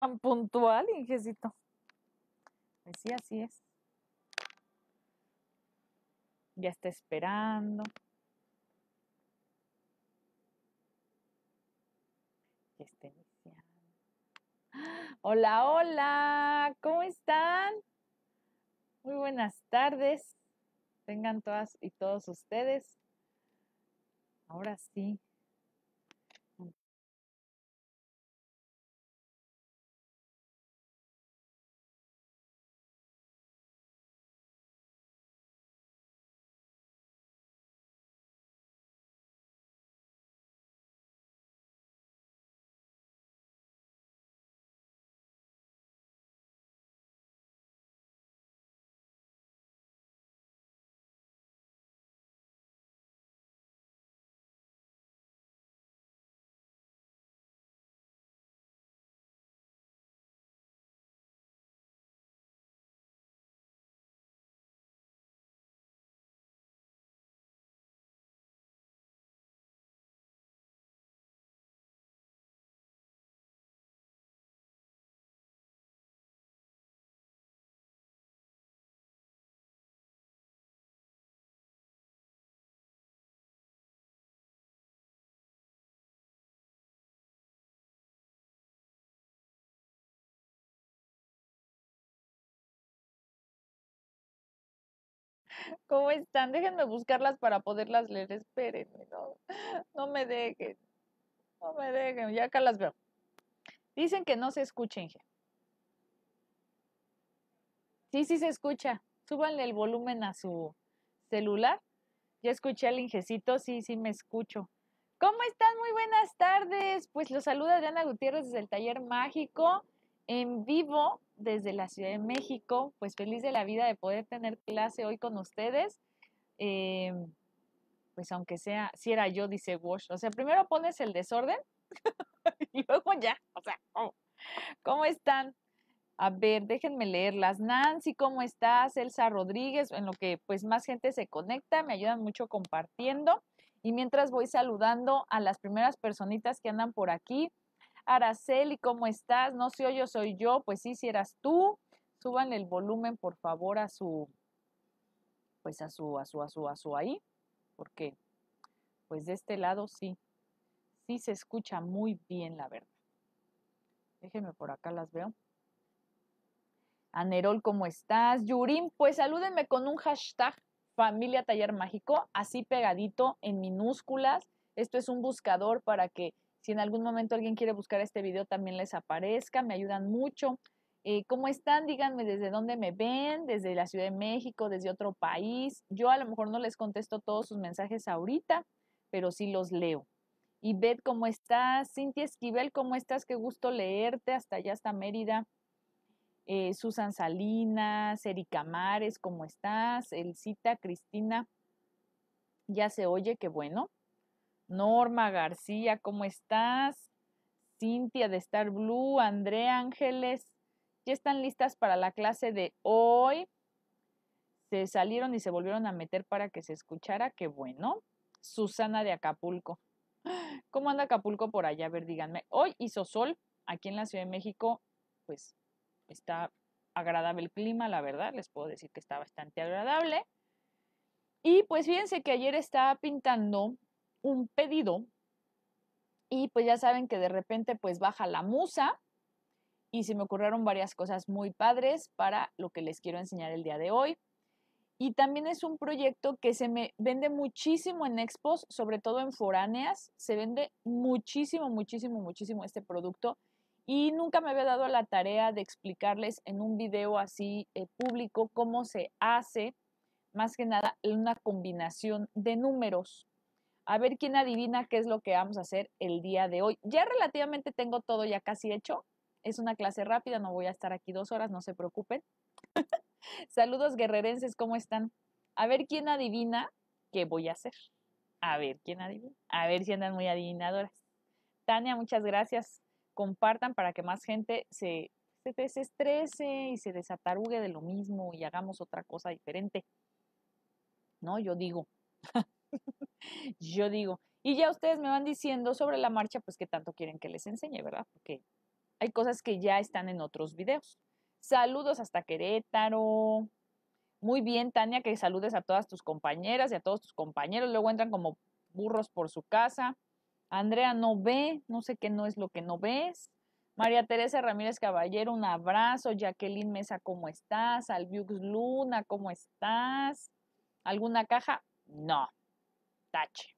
tan puntual, Ingesito. Pues sí, así es. Ya está esperando. Hola, hola, ¿cómo están? Muy buenas tardes. Tengan todas y todos ustedes. Ahora sí, ¿Cómo están? Déjenme buscarlas para poderlas leer. Espérenme, no, no me dejen. No me dejen, ya acá las veo. Dicen que no se escuchen. Sí, sí se escucha. Súbanle el volumen a su celular. Ya escuché al ingecito, sí, sí me escucho. ¿Cómo están? Muy buenas tardes. Pues los saluda Diana Gutiérrez desde el Taller Mágico en vivo desde la Ciudad de México, pues feliz de la vida de poder tener clase hoy con ustedes. Eh, pues aunque sea, si era yo, dice Wash. O sea, primero pones el desorden y luego ya. O sea, ¿cómo? ¿cómo están? A ver, déjenme leerlas. Nancy, ¿cómo estás? Elsa Rodríguez, en lo que pues más gente se conecta, me ayudan mucho compartiendo. Y mientras voy saludando a las primeras personitas que andan por aquí, Araceli, ¿cómo estás? No soy yo, soy yo. Pues sí, si eras tú. Súbanle el volumen, por favor, a su, pues a su, a su, a su, a su ahí, porque pues de este lado sí, sí se escucha muy bien, la verdad. Déjenme por acá, las veo. Anerol, ¿cómo estás? Yurim, pues salúdenme con un hashtag familia taller mágico, así pegadito en minúsculas. Esto es un buscador para que si en algún momento alguien quiere buscar este video, también les aparezca, me ayudan mucho. Eh, ¿Cómo están? Díganme desde dónde me ven, desde la Ciudad de México, desde otro país. Yo a lo mejor no les contesto todos sus mensajes ahorita, pero sí los leo. Y Beth, ¿cómo estás? Cintia Esquivel, ¿cómo estás? Qué gusto leerte hasta allá, está Mérida. Eh, Susan Salinas, Erika Mares, ¿cómo estás? Elcita, Cristina, ya se oye, qué bueno. Norma García, ¿cómo estás? Cintia de Star Blue, André Ángeles, ya están listas para la clase de hoy. Se salieron y se volvieron a meter para que se escuchara, qué bueno. Susana de Acapulco. ¿Cómo anda Acapulco por allá? A ver, díganme. Hoy hizo sol aquí en la Ciudad de México, pues está agradable el clima, la verdad, les puedo decir que está bastante agradable. Y pues fíjense que ayer estaba pintando un pedido y pues ya saben que de repente pues baja la musa y se me ocurrieron varias cosas muy padres para lo que les quiero enseñar el día de hoy. Y también es un proyecto que se me vende muchísimo en expos, sobre todo en foráneas, se vende muchísimo, muchísimo, muchísimo este producto y nunca me había dado la tarea de explicarles en un video así eh, público cómo se hace, más que nada, una combinación de números a ver quién adivina qué es lo que vamos a hacer el día de hoy. Ya relativamente tengo todo ya casi hecho. Es una clase rápida, no voy a estar aquí dos horas, no se preocupen. Saludos guerrerenses, ¿cómo están? A ver quién adivina qué voy a hacer. A ver quién adivina. A ver si andan muy adivinadoras. Tania, muchas gracias. Compartan para que más gente se, se desestrese y se desatarugue de lo mismo y hagamos otra cosa diferente. No, yo digo. yo digo. Y ya ustedes me van diciendo sobre la marcha, pues que tanto quieren que les enseñe, ¿verdad? Porque hay cosas que ya están en otros videos. Saludos hasta Querétaro. Muy bien, Tania, que saludes a todas tus compañeras y a todos tus compañeros. Luego entran como burros por su casa. Andrea no ve, no sé qué no es lo que no ves. María Teresa Ramírez Caballero, un abrazo. Jacqueline Mesa, ¿cómo estás? Albiux Luna, ¿cómo estás? ¿Alguna caja? No, tache.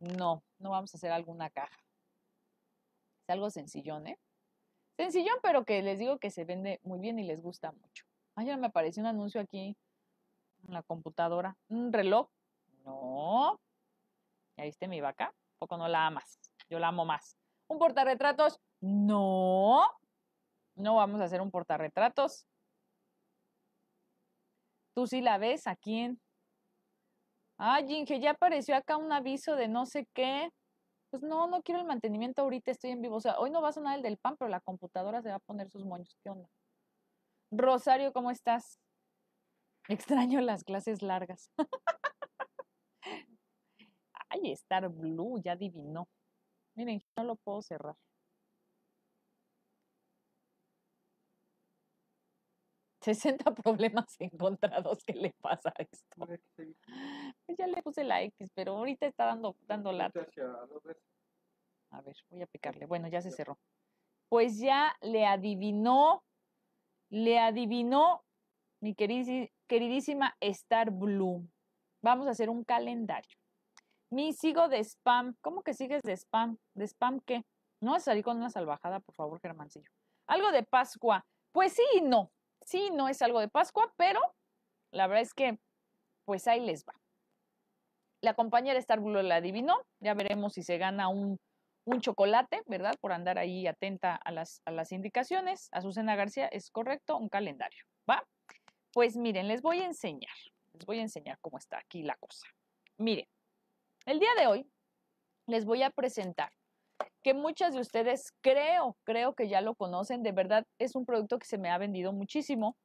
no, no vamos a hacer alguna caja. Es algo sencillón, ¿eh? Sencillón, pero que les digo que se vende muy bien y les gusta mucho. Ayer ah, me apareció un anuncio aquí en la computadora. ¿Un reloj? No. ¿Ya viste mi vaca? Poco no la amas. Yo la amo más. ¿Un portarretratos? No. No vamos a hacer un portarretratos. ¿Tú sí la ves? ¿A quién? Ay, ya apareció acá un aviso de no sé qué. Pues no, no quiero el mantenimiento ahorita, estoy en vivo. O sea, hoy no va a sonar el del pan, pero la computadora se va a poner sus moños. ¿Qué onda? Rosario, ¿cómo estás? Extraño las clases largas. Ay, Star Blue, ya adivinó. Miren, no lo puedo cerrar. ¿60 problemas encontrados? ¿Qué le pasa a esto? Pues, ya le puse la X, pero ahorita está dando, dando lata. A ver, voy a picarle. Bueno, ya se cerró. Pues ya le adivinó, le adivinó mi queridísima Star Blue. Vamos a hacer un calendario. Mi sigo de spam. ¿Cómo que sigues de spam? ¿De spam qué? No salí con una salvajada, por favor, Germancillo. Algo de Pascua. Pues sí y no. Sí, no es algo de Pascua, pero la verdad es que, pues ahí les va. La compañera de la adivinó. Ya veremos si se gana un, chocolate, ¿verdad? Por andar ahí atenta a las, a las indicaciones. Azucena García, es correcto, un calendario. ¿Va? Pues miren, les voy a enseñar. Les voy a enseñar cómo está aquí la cosa. Miren, el día de hoy les voy a presentar que muchas de ustedes creo, creo que ya lo conocen, de verdad es un producto que se me ha vendido muchísimo,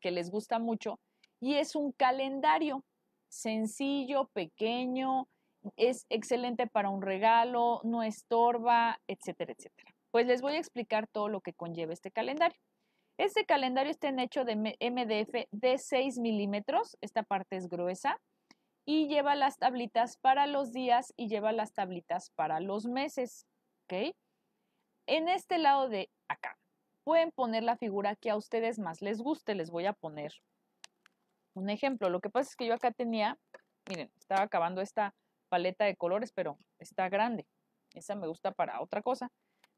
que les gusta mucho, y es un calendario sencillo, pequeño, es excelente para un regalo, no estorba, etcétera, etcétera. Pues les voy a explicar todo lo que conlleva este calendario. Este calendario está hecho de MDF de 6 milímetros, esta parte es gruesa, y lleva las tablitas para los días y lleva las tablitas para los meses, En este lado de acá pueden poner la figura que a ustedes más les guste, les voy a poner un ejemplo. Lo que pasa es que yo acá tenía, miren, estaba acabando esta paleta de colores, pero está grande. Esa me gusta para otra cosa.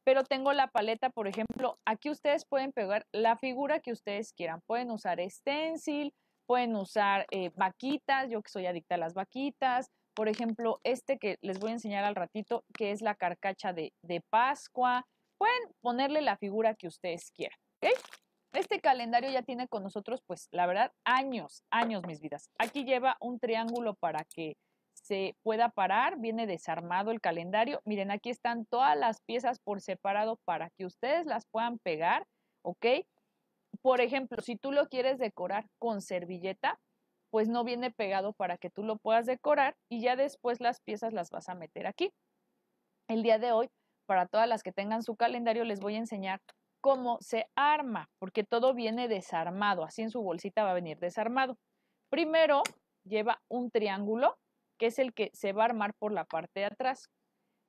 Pero tengo la paleta, por ejemplo, aquí ustedes pueden pegar la figura que ustedes quieran. Pueden usar stencil, pueden usar eh, vaquitas, yo que soy adicta a las vaquitas. Por ejemplo, este que les voy a enseñar al ratito, que es la carcacha de, Pascua. Pueden ponerle la figura que ustedes quieran. ¿ok? Este calendario ya tiene con nosotros, pues la verdad, años, años mis vidas. Aquí lleva un triángulo para que se pueda parar, viene desarmado el calendario. Miren, aquí están todas las piezas por separado para que ustedes las puedan pegar, ¿ok? Por ejemplo, si tú lo quieres decorar con servilleta, pues no viene pegado para que tú lo puedas decorar y ya después las piezas las vas a meter aquí. El día de hoy, para todas las que tengan su calendario, les voy a enseñar cómo se arma, porque todo viene desarmado, así en su bolsita va a venir desarmado. Primero lleva un triángulo, que es el que se va a armar por la parte de atrás.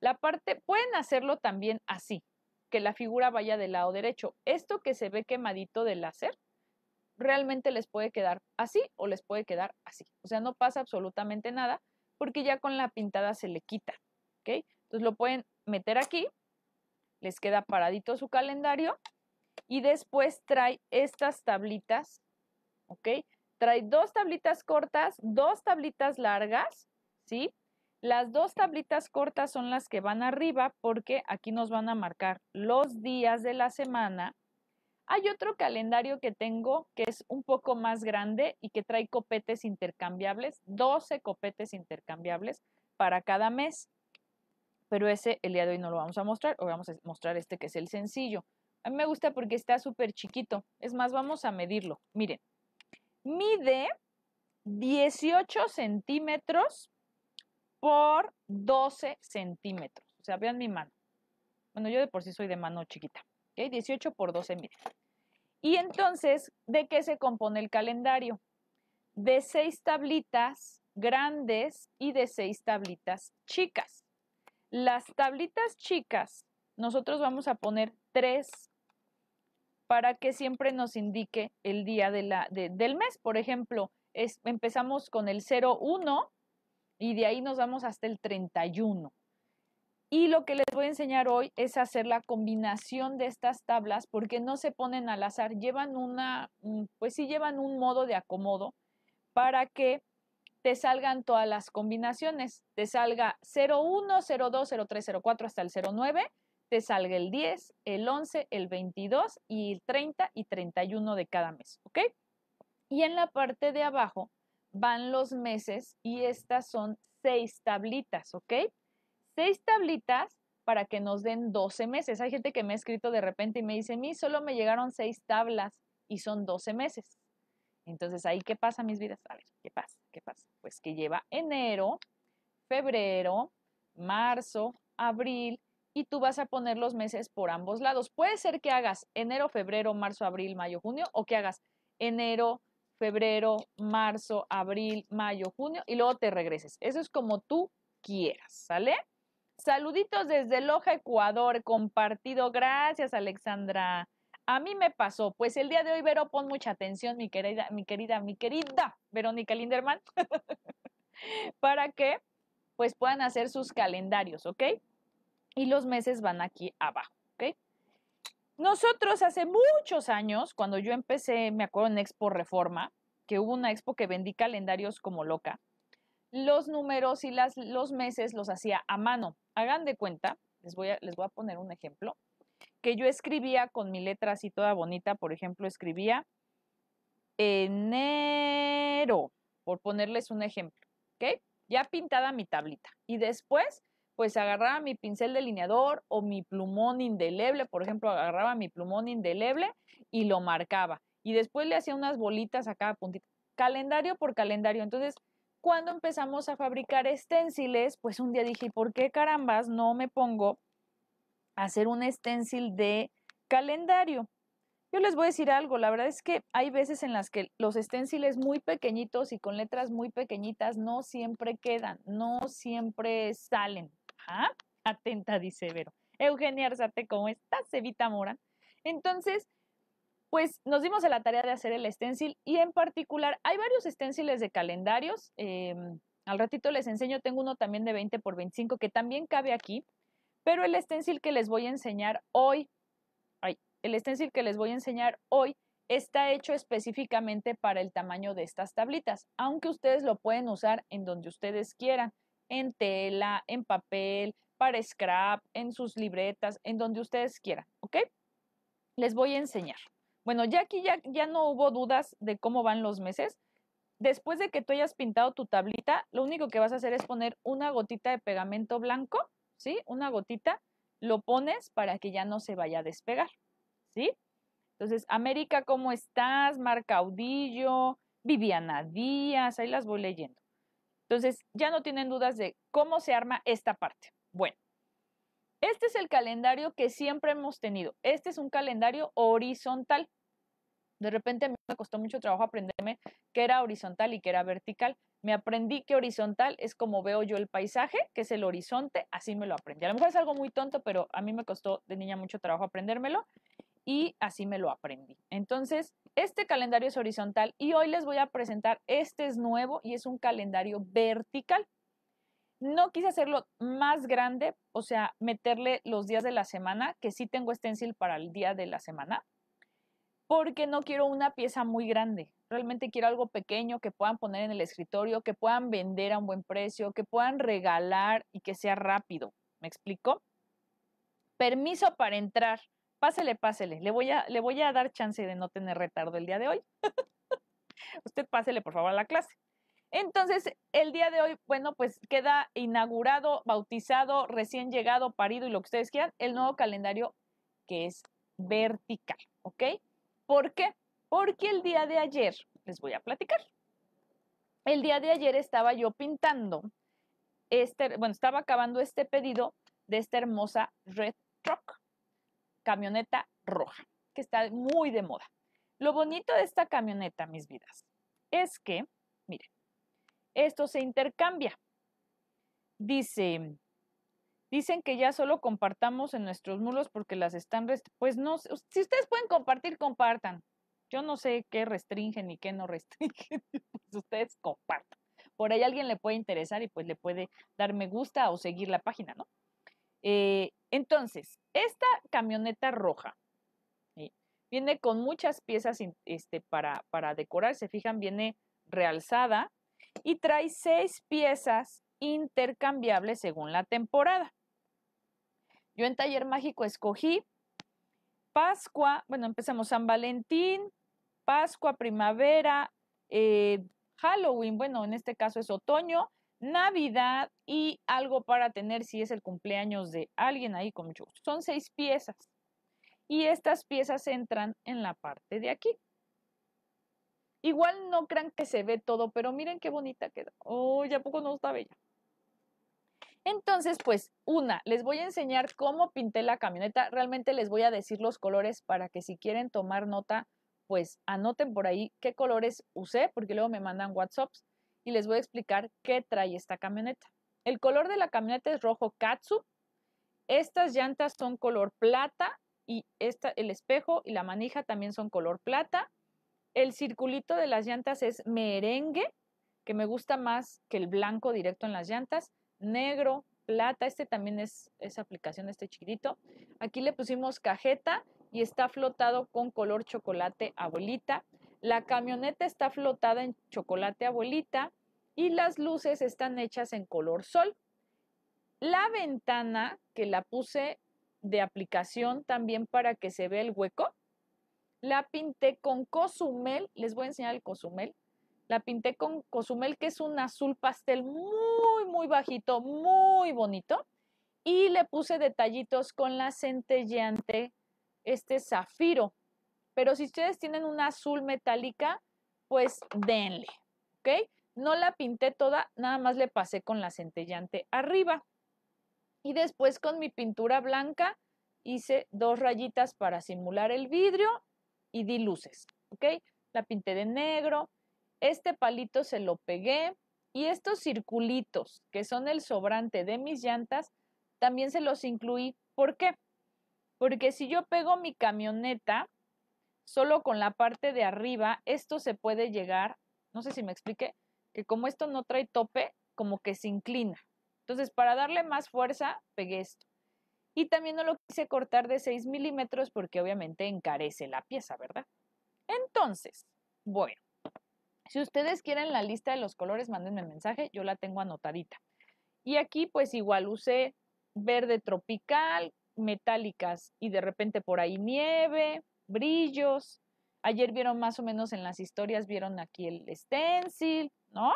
La parte, pueden hacerlo también así, que la figura vaya del lado derecho. Esto que se ve quemadito del láser, realmente les puede quedar así o les puede quedar así. O sea, no pasa absolutamente nada porque ya con la pintada se le quita, Entonces lo pueden meter aquí les queda paradito su calendario y después trae estas tablitas, ¿ok? Trae dos tablitas cortas, dos tablitas largas, ¿sí? Las dos tablitas cortas son las que van arriba porque aquí nos van a marcar los días de la semana. Hay otro calendario que tengo que es un poco más grande y que trae copetes intercambiables, 12 copetes intercambiables para cada mes pero ese el día de hoy no lo vamos a mostrar, hoy vamos a mostrar este que es el sencillo. A mí me gusta porque está súper chiquito, es más, vamos a medirlo. Miren, mide 18 centímetros por 12 centímetros. O sea, vean mi mano. Bueno, yo de por sí soy de mano chiquita. ok 18 por 12 miren. Y entonces, ¿de qué se compone el calendario? De seis tablitas grandes y de seis tablitas chicas. Las tablitas chicas, nosotros vamos a poner 3 para que siempre nos indique el día de la, del mes. Por ejemplo, empezamos con el 01 y de ahí nos vamos hasta el 31. Y lo que les voy a enseñar hoy es hacer la combinación de estas tablas porque no se ponen al azar, llevan una, mm, pues sí llevan un modo de acomodo para que te salgan todas las combinaciones. Te salga 01, 02, 03, 04 hasta el 09, te salga el 10, el 11, el 22 y el 30 y 31 de cada mes, ¿ok? Y en la parte de abajo van los meses y estas son seis tablitas, ¿ok? Seis tablitas para que nos den 12 meses. Hay gente que me ha escrito de repente y me dice, mi, mí solo me llegaron seis tablas y son 12 meses. Entonces, ahí, ¿qué pasa, mis vidas? A ver, ¿qué pasa? ¿Qué pasa? Pues que lleva enero, febrero, marzo, abril, y tú vas a poner los meses por ambos lados. Puede ser que hagas enero, febrero, marzo, abril, mayo, junio, o que hagas enero, febrero, marzo, abril, mayo, junio, y luego te regreses. Eso es como tú quieras, ¿sale? Saluditos desde Loja, Ecuador, compartido. Gracias, Alexandra. A mí me pasó, pues el día de hoy, Vero, pon mucha atención, mi querida, mi querida, mi querida Verónica Linderman, para que pues puedan hacer sus calendarios, ¿ok? Y los meses van aquí abajo, ¿ok? Nosotros hace muchos años, cuando yo empecé, me acuerdo en Expo Reforma, que hubo una expo que vendí calendarios como loca, los números y las, los meses los hacía a mano. Hagan de cuenta, les voy a, les voy a poner un ejemplo que yo escribía con mi letra así toda bonita, por ejemplo, escribía enero, por ponerles un ejemplo, ¿ok? Ya pintada mi tablita. Y después, pues agarraba mi pincel delineador o mi plumón indeleble, por ejemplo, agarraba mi plumón indeleble y lo marcaba. Y después le hacía unas bolitas a cada puntito, calendario por calendario. Entonces, cuando empezamos a fabricar esténciles, pues un día dije, ¿por qué carambas no me pongo hacer un stencil de calendario. Yo les voy a decir algo, la verdad es que hay veces en las que los esténciles muy pequeñitos y con letras muy pequeñitas no siempre quedan, no siempre salen. ¿Ah? Atenta, dice Vero. Eugenia Arzate, ¿cómo estás? Evita Mora. Entonces, pues nos dimos a la tarea de hacer el stencil y en particular hay varios stenciles de calendarios. Em, al ratito les enseño, tengo uno también de 20 por 25 que también cabe aquí. Pero el stencil que les voy a enseñar hoy, el stencil que les voy a enseñar hoy está hecho específicamente para el tamaño de estas tablitas, aunque ustedes lo pueden usar en donde ustedes quieran, en tela, en papel, para scrap, en sus libretas, en donde ustedes quieran, ¿ok? Les voy a enseñar. Bueno, ya aquí ya, ya no hubo dudas de cómo van los meses. Después de que tú hayas pintado tu tablita, lo único que vas a hacer es poner una gotita de pegamento blanco ¿sí? Una gotita lo pones para que ya no se vaya a despegar, ¿sí? Entonces, América, ¿cómo estás? Marcaudillo, Viviana Díaz, ahí las voy leyendo. Entonces, ya no tienen dudas de cómo se arma esta parte. Bueno, este es el calendario que siempre hemos tenido. Este es un calendario horizontal. De repente me costó mucho trabajo aprenderme que era horizontal y que era vertical. Me aprendí que horizontal es como veo yo el paisaje, que es el horizonte, así me lo aprendí. A lo mejor es algo muy tonto, pero a mí me costó de niña mucho trabajo aprendérmelo y así me lo aprendí. Entonces, este calendario es horizontal y hoy les voy a presentar, este es nuevo y es un calendario vertical. No quise hacerlo más grande, o sea, meterle los días de la semana, que sí tengo stencil para el día de la semana, porque no quiero una pieza muy grande realmente quiero algo pequeño que puedan poner en el escritorio, que puedan vender a un buen precio, que puedan regalar y que sea rápido. ¿Me explico? Permiso para entrar. Pásele, pásele. Le voy a, le voy a dar chance de no tener retardo el día de hoy. Usted pásele, por favor, a la clase. Entonces, el día de hoy, bueno, pues queda inaugurado, bautizado, recién llegado, parido y lo que ustedes quieran, el nuevo calendario que es vertical, ¿ok? ¿Por qué? Porque el día de ayer, les voy a platicar, el día de ayer estaba yo pintando, este, bueno, estaba acabando este pedido de esta hermosa Red Truck, camioneta roja, que está muy de moda. Lo bonito de esta camioneta, mis vidas, es que, miren, esto se intercambia. Dice, dicen que ya solo compartamos en nuestros mulos porque las están... Pues no, si ustedes pueden compartir, compartan. Yo no sé qué restringen y qué no restringen, pues, ustedes compartan. Por ahí alguien le puede interesar y pues le puede dar me gusta o seguir la página, ¿no? Eh, entonces, esta camioneta roja viene con muchas piezas este, para, para decorar, se fijan, viene realzada y trae seis piezas intercambiables según la temporada. Yo en Taller Mágico escogí Pascua, bueno, empezamos San Valentín, Pascua, primavera, eh, Halloween, bueno, en este caso es otoño, Navidad y algo para tener si es el cumpleaños de alguien ahí con Yo. Son seis piezas. Y estas piezas entran en la parte de aquí. Igual no crean que se ve todo, pero miren qué bonita queda. Oh, ya poco no está bella. Entonces, pues, una, les voy a enseñar cómo pinté la camioneta. Realmente les voy a decir los colores para que si quieren tomar nota, pues anoten por ahí qué colores usé, porque luego me mandan WhatsApps y les voy a explicar qué trae esta camioneta. El color de la camioneta es rojo katsu. Estas llantas son color plata y esta, el espejo y la manija también son color plata. El circulito de las llantas es merengue, que me gusta más que el blanco directo en las llantas. Negro, plata, este también es, esa aplicación, este chiquitito. Aquí le pusimos cajeta y está flotado con color chocolate abuelita. La camioneta está flotada en chocolate abuelita y las luces están hechas en color sol. La ventana que la puse de aplicación también para que se vea el hueco, la pinté con cozumel. les voy a enseñar el cozumel. La pinté con cozumel que es un azul pastel muy muy bajito, muy bonito y le puse detallitos con la centelleante este zafiro. Pero si ustedes tienen una azul metálica, pues denle, ¿ok? No la pinté toda, nada más le pasé con la centellante arriba. Y después con mi pintura blanca hice dos rayitas para simular el vidrio y di luces, ¿ok? La pinté de negro, este palito se lo pegué y estos circulitos que son el sobrante de mis llantas, también se los incluí. ¿Por qué? Porque si yo pego mi camioneta solo con la parte de arriba, esto se puede llegar, no sé si me expliqué, que como esto no trae tope, como que se inclina. Entonces, para darle más fuerza, pegué esto. Y también no lo quise cortar de 6 milímetros porque obviamente encarece la pieza, ¿verdad? Entonces, bueno, si ustedes quieren la lista de los colores, mándenme mensaje, yo la tengo anotadita. Y aquí pues igual usé verde tropical, metálicas y de repente por ahí nieve, brillos. Ayer vieron más o menos en las historias, vieron aquí el stencil, ¿no?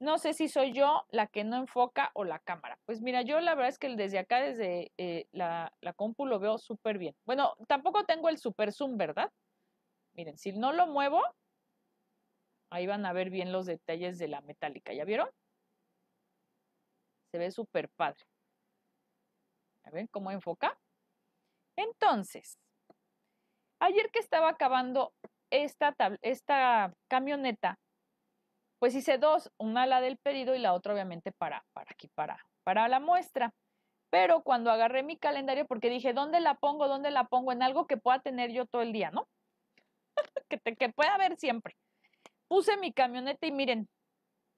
No sé si soy yo la que no enfoca o la cámara. Pues mira, yo la verdad es que desde acá, desde eh, la, la compu, lo veo súper bien. Bueno, tampoco tengo el super zoom, ¿verdad? Miren, si no lo muevo, ahí van a ver bien los detalles de la metálica. ¿Ya vieron? Se ve súper padre. A ver cómo enfoca. Entonces, ayer que estaba acabando esta, esta camioneta, pues hice dos, una la del pedido y la otra obviamente para, para aquí, para, para la muestra. Pero cuando agarré mi calendario, porque dije, ¿dónde la pongo? ¿Dónde la pongo? En algo que pueda tener yo todo el día, ¿no? que, que pueda ver siempre. Puse mi camioneta y miren,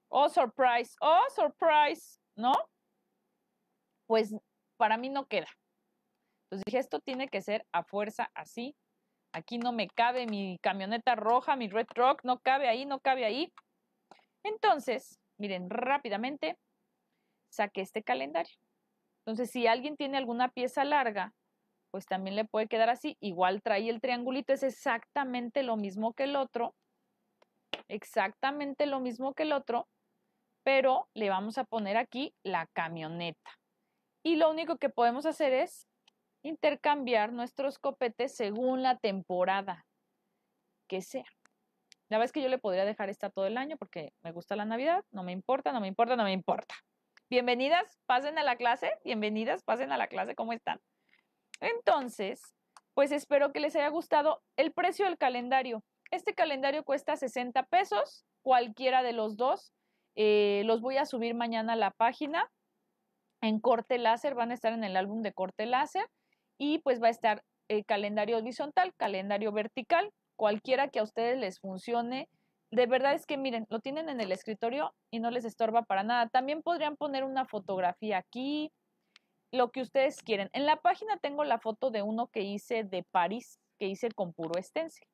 oh, surprise, oh, surprise, ¿no? Pues para mí no queda. Entonces dije, esto tiene que ser a fuerza así. Aquí no me cabe mi camioneta roja, mi red truck, no cabe ahí, no cabe ahí. Entonces, miren, rápidamente saqué este calendario. Entonces, si alguien tiene alguna pieza larga, pues también le puede quedar así. Igual trae el triangulito, es exactamente lo mismo que el otro. Exactamente lo mismo que el otro, pero le vamos a poner aquí la camioneta. Y lo único que podemos hacer es intercambiar nuestros copetes según la temporada que sea. La verdad es que yo le podría dejar esta todo el año porque me gusta la Navidad, no me importa, no me importa, no me importa. Bienvenidas, pasen a la clase, bienvenidas, pasen a la clase, ¿cómo están? Entonces, pues espero que les haya gustado el precio del calendario. Este calendario cuesta 60 pesos, cualquiera de los dos. Eh, los voy a subir mañana a la página en corte láser, van a estar en el álbum de corte láser y pues va a estar el eh, calendario horizontal, calendario vertical, cualquiera que a ustedes les funcione. De verdad es que miren, lo tienen en el escritorio y no les estorba para nada. También podrían poner una fotografía aquí, lo que ustedes quieren. En la página tengo la foto de uno que hice de París, que hice con puro stencil.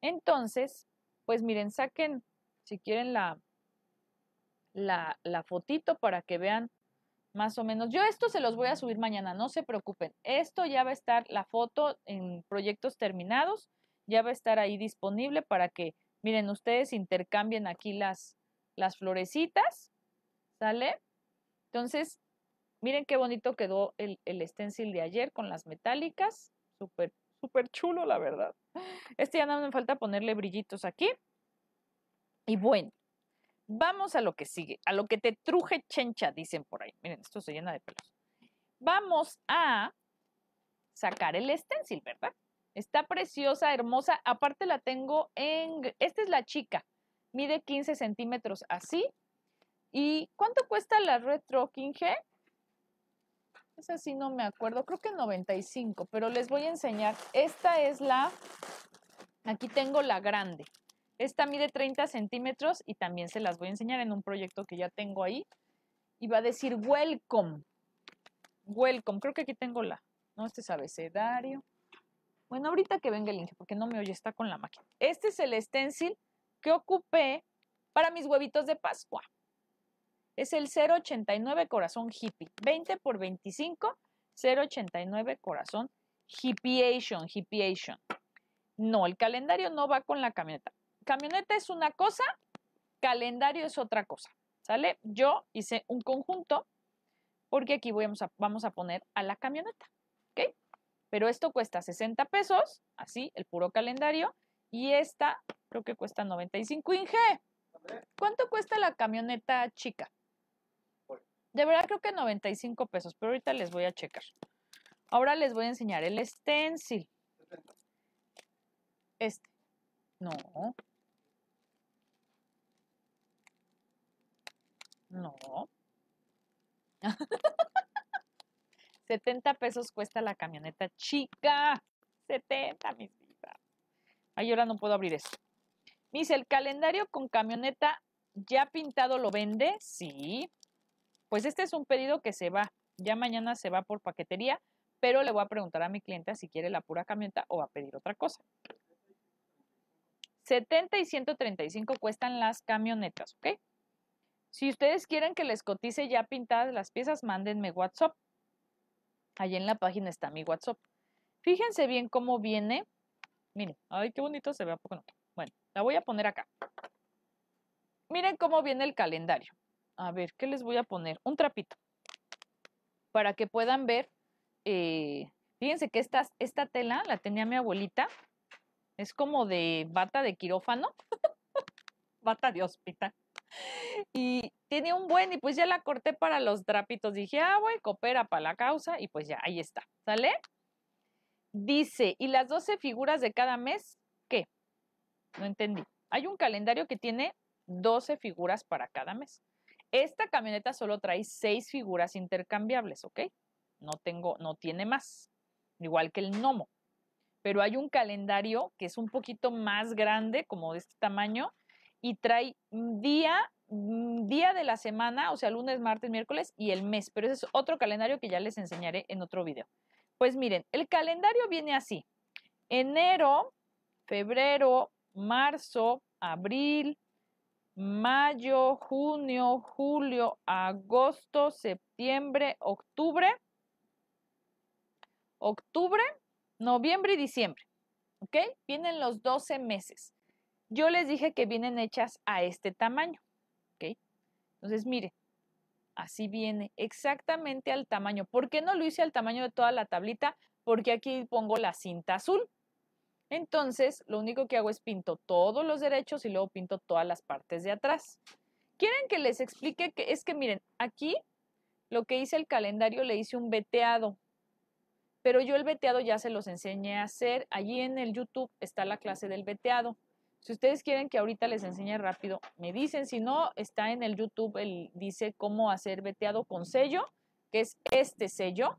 Entonces, pues miren, saquen si quieren la, la fotito para que vean más o menos. Yo esto se los voy a subir mañana, no se preocupen. Esto ya va a estar la foto en proyectos terminados, ya va a estar ahí disponible para que, miren, ustedes intercambien aquí las, las florecitas, ¿sale? Entonces, miren qué bonito quedó el, el stencil de ayer con las metálicas, súper, súper chulo, la verdad. Este ya no me falta ponerle brillitos aquí. Y bueno, Vamos a lo que sigue, a lo que te truje chencha, dicen por ahí. Miren, esto se llena de pelos. Vamos a sacar el stencil, ¿verdad? Está preciosa, hermosa. Aparte la tengo en... Esta es la chica. Mide 15 centímetros así. ¿Y cuánto cuesta la Retro King G? Esa no me acuerdo, creo que 95, pero les voy a enseñar. Esta es la, aquí tengo la grande. Esta mide 30 centímetros y también se las voy a enseñar en un proyecto que ya tengo ahí. Y va a decir welcome. Welcome. Creo que aquí tengo la. No, este es abecedario. Bueno, ahorita que venga el Inge, porque no me oye, está con la máquina. Este es el stencil que ocupé para mis huevitos de Pascua. Es el 089 corazón hippie. 20 por 25, 089 corazón hippieation, hippieation. No, el calendario no va con la camioneta camioneta es una cosa, calendario es otra cosa, ¿sale? Yo hice un conjunto porque aquí vamos a, vamos a poner a la camioneta, ¿ok? Pero esto cuesta 60 pesos, así, el puro calendario, y esta creo que cuesta 95 Inge. ¿Cuánto cuesta la camioneta chica? De verdad creo que 95 pesos, pero ahorita les voy a checar. Ahora les voy a enseñar el stencil. Este. No, No. 70 pesos cuesta la camioneta chica. 70, mis hijas. Ay, ahora no puedo abrir eso. Dice, ¿el calendario con camioneta ya pintado lo vende? Sí. Pues este es un pedido que se va. Ya mañana se va por paquetería, pero le voy a preguntar a mi clienta si quiere la pura camioneta o va a pedir otra cosa. 70 y 135 cuestan las camionetas, ¿ok? Si ustedes quieren que les cotice ya pintadas las piezas, mándenme WhatsApp. Allí en la página está mi WhatsApp. Fíjense bien cómo viene. Miren, ay, qué bonito se ve, Bueno, la voy a poner acá. Miren cómo viene el calendario. A ver, ¿qué les voy a poner? Un trapito. Para que puedan ver. Eh, fíjense que esta, esta tela la tenía mi abuelita. Es como de bata de quirófano. bata de hospital y tiene un buen y pues ya la corté para los trapitos. Dije, ah, voy, coopera para la causa y pues ya, ahí está, ¿sale? Dice, ¿y las 12 figuras de cada mes qué? No entendí. Hay un calendario que tiene 12 figuras para cada mes. Esta camioneta solo trae 6 figuras intercambiables, ¿ok? No tengo, no tiene más, igual que el gnomo. Pero hay un calendario que es un poquito más grande, como de este tamaño, y trae día, Mm, día de la semana, o sea, lunes, martes, miércoles y el mes, pero ese es otro calendario que ya les enseñaré en otro video. Pues miren, el calendario viene así. Enero, febrero, marzo, abril, mayo, junio, julio, agosto, septiembre, octubre, octubre, noviembre y diciembre. ¿Ok? Vienen los 12 meses. Yo les dije que vienen hechas a este tamaño. Entonces, mire, así viene exactamente al tamaño. ¿Por qué no lo hice al tamaño de toda la tablita? Porque aquí pongo la cinta azul. Entonces, lo único que hago es pinto todos los derechos y luego pinto todas las partes de atrás. Quieren que les explique que es que miren, aquí lo que hice el calendario le hice un veteado, pero yo el veteado ya se los enseñé a hacer. Allí en el YouTube está la clase del veteado. Si ustedes quieren que ahorita les enseñe rápido, me dicen. Si no, está en el YouTube, el, dice cómo hacer veteado con sello, que es este sello.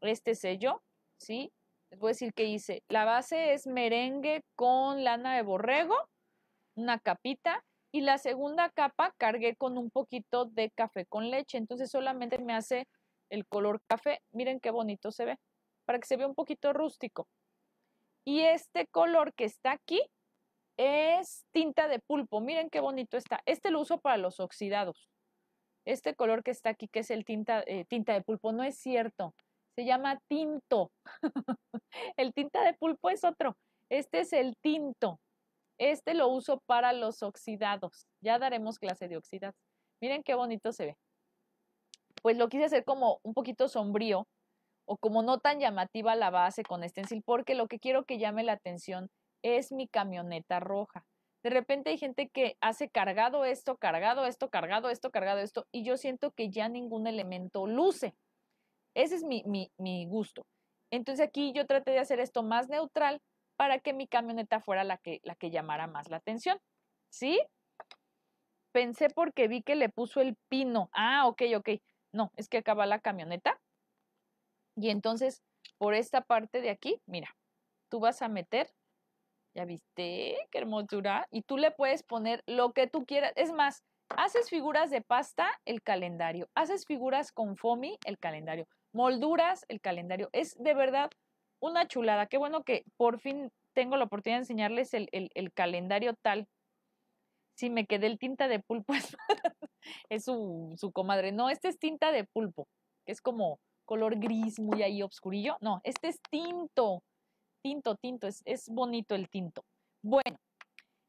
Este sello, ¿sí? Les voy a decir que hice. La base es merengue con lana de borrego, una capita. Y la segunda capa cargué con un poquito de café con leche. Entonces solamente me hace el color café. Miren qué bonito se ve. Para que se vea un poquito rústico. Y este color que está aquí es tinta de pulpo. Miren qué bonito está. Este lo uso para los oxidados. Este color que está aquí, que es el tinta, eh, tinta de pulpo, no es cierto. Se llama tinto. el tinta de pulpo es otro. Este es el tinto. Este lo uso para los oxidados. Ya daremos clase de oxidados. Miren qué bonito se ve. Pues lo quise hacer como un poquito sombrío o como no tan llamativa la base con stencil porque lo que quiero que llame la atención es mi camioneta roja. De repente hay gente que hace cargado esto, cargado esto, cargado esto, cargado esto, y yo siento que ya ningún elemento luce. Ese es mi, mi, gusto. Entonces aquí yo traté de hacer esto más neutral para que mi camioneta fuera la que, la que llamara más la atención. ¿Sí? Pensé porque vi que le puso el pino. Ah, ok, ok. No, es que acaba la camioneta. Y entonces, por esta parte de aquí, mira, tú vas a meter ¿Ya viste? ¡Qué hermosura! Y tú le puedes poner lo que tú quieras. Es más, haces figuras de pasta, el calendario. Haces figuras con foamy, el calendario. Molduras, el calendario. Es de verdad una chulada. Qué bueno que por fin tengo la oportunidad de enseñarles el, el, calendario tal. Si me quedé el tinta de pulpo, es, su, su comadre. No, este es tinta de pulpo, que es como color gris muy ahí obscurillo. No, este es tinto tinto, tinto, es, bonito el tinto. Bueno,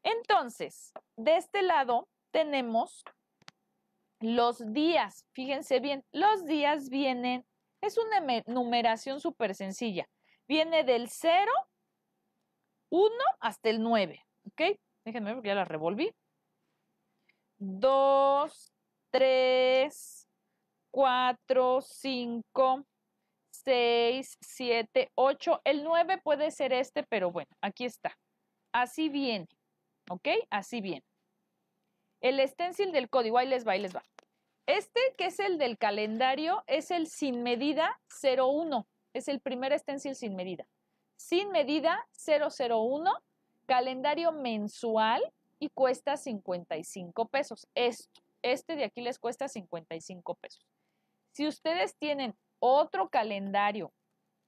entonces, de este lado tenemos los días. Fíjense bien, los días vienen, es una numeración súper sencilla. Viene del 0, 1 hasta el 9, ¿ok? Déjenme ver porque ya la revolví. 2, 3, 4, 5, 6, 7, 8. El 9 puede ser este, pero bueno, aquí está. Así viene, ¿ok? Así viene. El stencil del código, ahí les va, ahí les va. Este, que es el del calendario, es el sin medida 01. Es el primer stencil sin medida. Sin medida 001, calendario mensual y cuesta 55 pesos. Esto, este de aquí les cuesta 55 pesos. Si ustedes tienen otro calendario.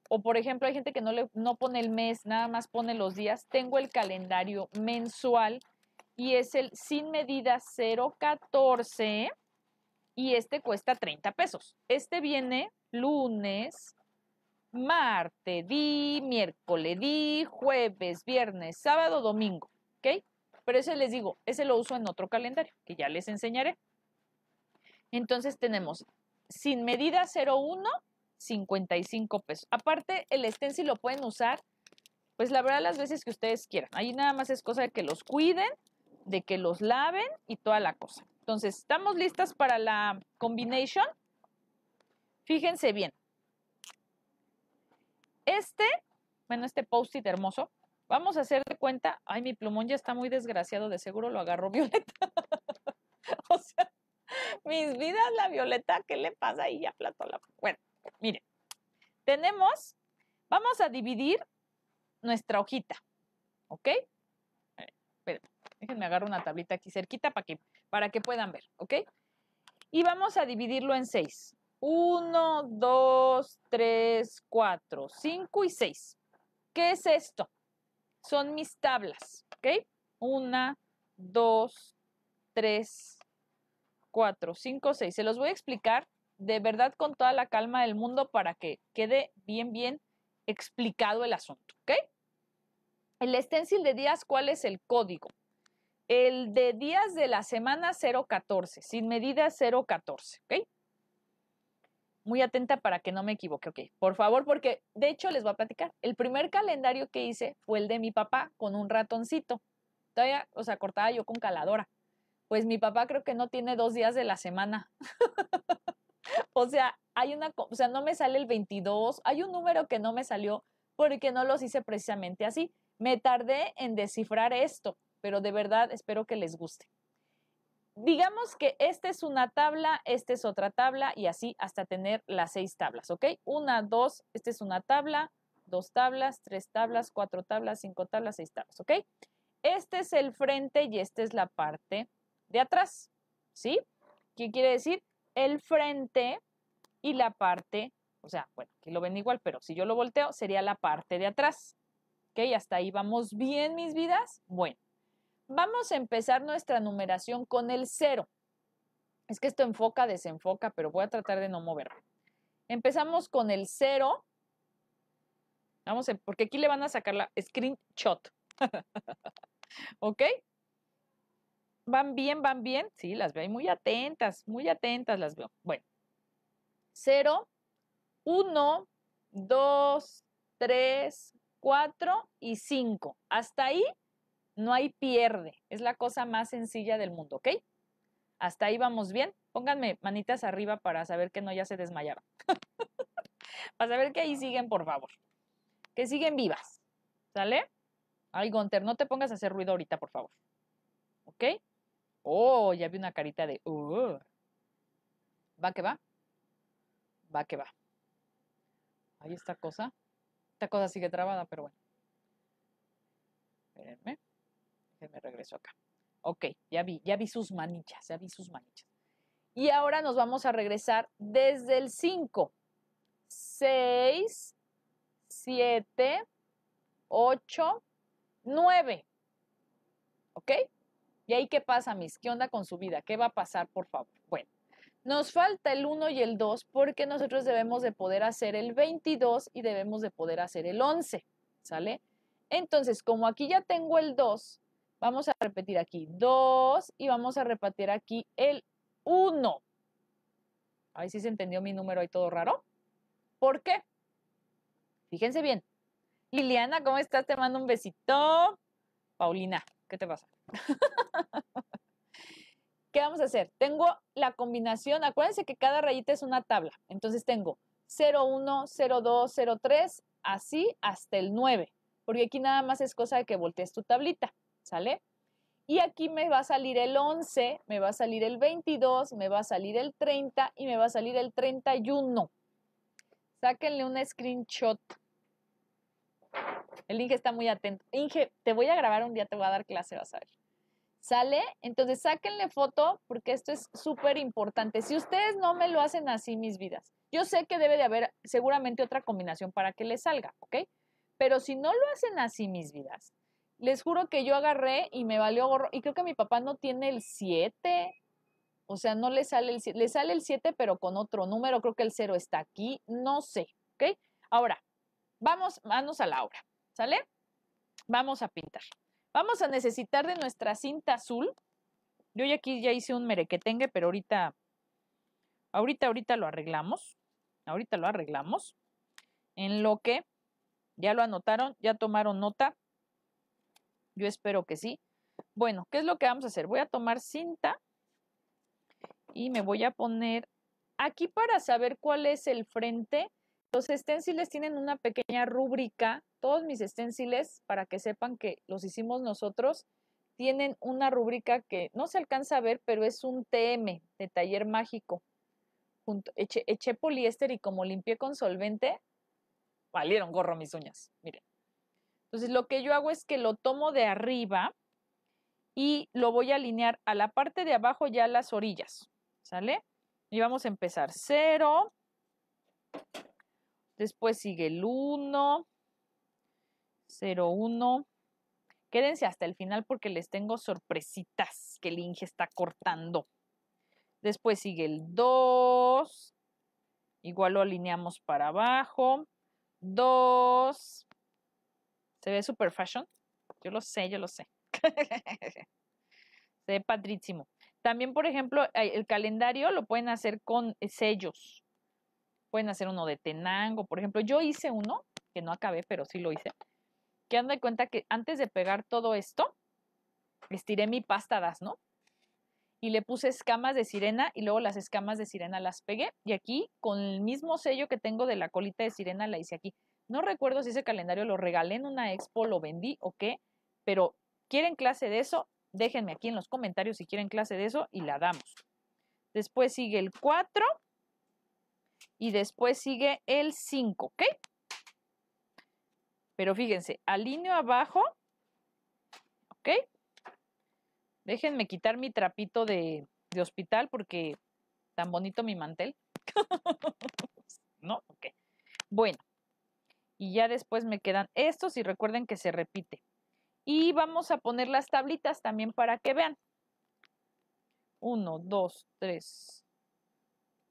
O por ejemplo, hay gente que no, no pone el mes, nada más pone los días. Tengo el calendario mensual y es el sin medida 014 y este cuesta 30 pesos. Este viene lunes, martes, di, miércoles, jueves, viernes, sábado, domingo. ¿Ok? Pero ese les digo, ese lo uso en otro calendario que ya les enseñaré. Entonces tenemos sin medida 01, 55 pesos. Aparte, el stencil lo pueden usar, pues la verdad, las veces que ustedes quieran. Ahí nada más es cosa de que los cuiden, de que los laven y toda la cosa. Entonces, ¿estamos listas para la combination? Fíjense bien. Este, bueno, este post-it hermoso, vamos a hacer de cuenta, ay, mi plumón ya está muy desgraciado, de seguro lo agarró Violeta. o sea, mis vidas, la Violeta, ¿qué le pasa ahí? Ya plató la. Bueno, miren, tenemos, vamos a dividir nuestra hojita, ¿ok? pero déjenme agarrar una tablita aquí cerquita para que, para que puedan ver, ¿ok? Y vamos a dividirlo en seis. Uno, dos, tres, cuatro, cinco y seis. ¿Qué es esto? Son mis tablas, ¿ok? Una, dos, tres. 4, 5, 6. Se los voy a explicar de verdad con toda la calma del mundo para que quede bien, bien explicado el asunto, ¿ok? El stencil de días, ¿cuál es el código? El de días de la semana 014, sin medida 014, ¿ok? Muy atenta para que no me equivoque, ok. Por favor, porque de hecho les voy a platicar. El primer calendario que hice fue el de mi papá con un ratoncito. Todavía, o sea, cortaba yo con caladora pues mi papá creo que no tiene dos días de la semana. o sea, hay una, o sea, no me sale el 22, hay un número que no me salió porque no los hice precisamente así. Me tardé en descifrar esto, pero de verdad espero que les guste. Digamos que esta es una tabla, esta es otra tabla y así hasta tener las seis tablas, ¿ok? Una, dos, esta es una tabla, dos tablas, tres tablas, cuatro tablas, cinco tablas, seis tablas, ¿ok? Este es el frente y esta es la parte de atrás, ¿sí? ¿Qué quiere decir? El frente y la parte, o sea, bueno, aquí lo ven igual, pero si yo lo volteo, sería la parte de atrás. ¿Ok? Hasta ahí vamos bien, mis vidas. Bueno, vamos a empezar nuestra numeración con el cero. Es que esto enfoca, desenfoca, pero voy a tratar de no moverme. Empezamos con el cero. Vamos a, porque aquí le van a sacar la screenshot. ¿Ok? van bien, van bien, sí, las veo ahí muy atentas, muy atentas las veo. Bueno, 0, 1, 2, 3, 4 y 5. Hasta ahí no hay pierde, es la cosa más sencilla del mundo, ¿ok? Hasta ahí vamos bien. Pónganme manitas arriba para saber que no ya se desmayaron. para saber que ahí siguen, por favor. Que siguen vivas. ¿Sale? Ay, Gonter, no te pongas a hacer ruido ahorita, por favor. ¿Ok? Oh, ya vi una carita de. Oh". Va que va. Va que va. Ahí está cosa. Esta cosa sigue trabada, pero bueno. Espérenme. Déjenme regreso acá. Ok, ya vi, ya vi sus manichas. ya vi sus manichas. Y ahora nos vamos a regresar desde el 5. 6, 7, 8, 9. ¿Ok? ¿Y ahí qué pasa, mis? ¿Qué onda con su vida? ¿Qué va a pasar, por favor? Bueno, nos falta el 1 y el 2 porque nosotros debemos de poder hacer el 22 y debemos de poder hacer el 11, ¿sale? Entonces, como aquí ya tengo el 2, vamos a repetir aquí 2 y vamos a repetir aquí el 1. A ver si se entendió mi número ahí todo raro. ¿Por qué? Fíjense bien. Liliana, ¿cómo estás? Te mando un besito. Paulina, ¿qué te pasa? ¿Qué vamos a hacer? Tengo la combinación, acuérdense que cada rayita es una tabla, entonces tengo 0, 1, 0, así hasta el 9, porque aquí nada más es cosa de que voltees tu tablita, ¿sale? Y aquí me va a salir el 11, me va a salir el 22, me va a salir el 30 y me va a salir el 31. Sáquenle un screenshot el Inge está muy atento. Inge, te voy a grabar un día, te voy a dar clase, vas a ver. ¿Sale? Entonces sáquenle foto porque esto es súper importante. Si ustedes no me lo hacen así, mis vidas, yo sé que debe de haber seguramente otra combinación para que le salga, ¿ok? Pero si no lo hacen así, mis vidas, les juro que yo agarré y me valió gorro. Y creo que mi papá no tiene el 7. O sea, no le sale el 7. Le sale el 7, pero con otro número. Creo que el 0 está aquí. No sé, ¿ok? Ahora, vamos, manos a la obra. ¿Sale? Vamos a pintar. Vamos a necesitar de nuestra cinta azul. Yo ya aquí ya hice un merequetengue, pero ahorita, ahorita, ahorita lo arreglamos. Ahorita lo arreglamos. En lo que ya lo anotaron, ya tomaron nota. Yo espero que sí. Bueno, ¿qué es lo que vamos a hacer? Voy a tomar cinta y me voy a poner aquí para saber cuál es el frente los esténciles tienen una pequeña rúbrica. Todos mis esténciles para que sepan que los hicimos nosotros, tienen una rúbrica que no se alcanza a ver, pero es un TM de taller mágico. eché, poliéster y como limpié con solvente, valieron gorro mis uñas. Miren. Entonces lo que yo hago es que lo tomo de arriba y lo voy a alinear a la parte de abajo ya las orillas. ¿Sale? Y vamos a empezar. Cero. Después sigue el 1, 01. Quédense hasta el final porque les tengo sorpresitas que el Inge está cortando. Después sigue el 2. Igual lo alineamos para abajo. 2. Se ve super fashion. Yo lo sé, yo lo sé. Se ve padrísimo. También, por ejemplo, el calendario lo pueden hacer con sellos. Pueden hacer uno de tenango, por ejemplo. Yo hice uno, que no acabé, pero sí lo hice. Que ando de cuenta que antes de pegar todo esto, estiré mi pasta das, ¿no? Y le puse escamas de sirena y luego las escamas de sirena las pegué. Y aquí, con el mismo sello que tengo de la colita de sirena, la hice aquí. No recuerdo si ese calendario lo regalé en una expo, lo vendí o qué, pero ¿quieren clase de eso? Déjenme aquí en los comentarios si quieren clase de eso y la damos. Después sigue el 4, y después sigue el 5, ¿ok? Pero fíjense, alineo abajo, ¿ok? Déjenme quitar mi trapito de, de hospital porque tan bonito mi mantel. ¿No? Ok. Bueno, y ya después me quedan estos y recuerden que se repite. Y vamos a poner las tablitas también para que vean. 1, 2, 3,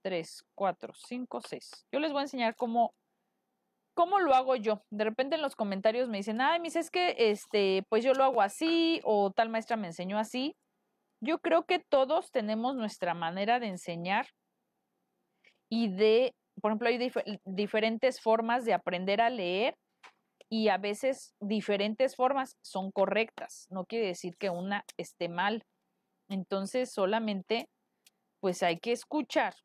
Tres, cuatro, cinco, seis. Yo les voy a enseñar cómo, cómo lo hago yo. De repente en los comentarios me dicen, ay, mis, es que este, pues yo lo hago así o tal maestra me enseñó así. Yo creo que todos tenemos nuestra manera de enseñar y de, por ejemplo, hay diferentes formas de aprender a leer y a veces diferentes formas son correctas. No quiere decir que una esté mal. Entonces solamente pues hay que escuchar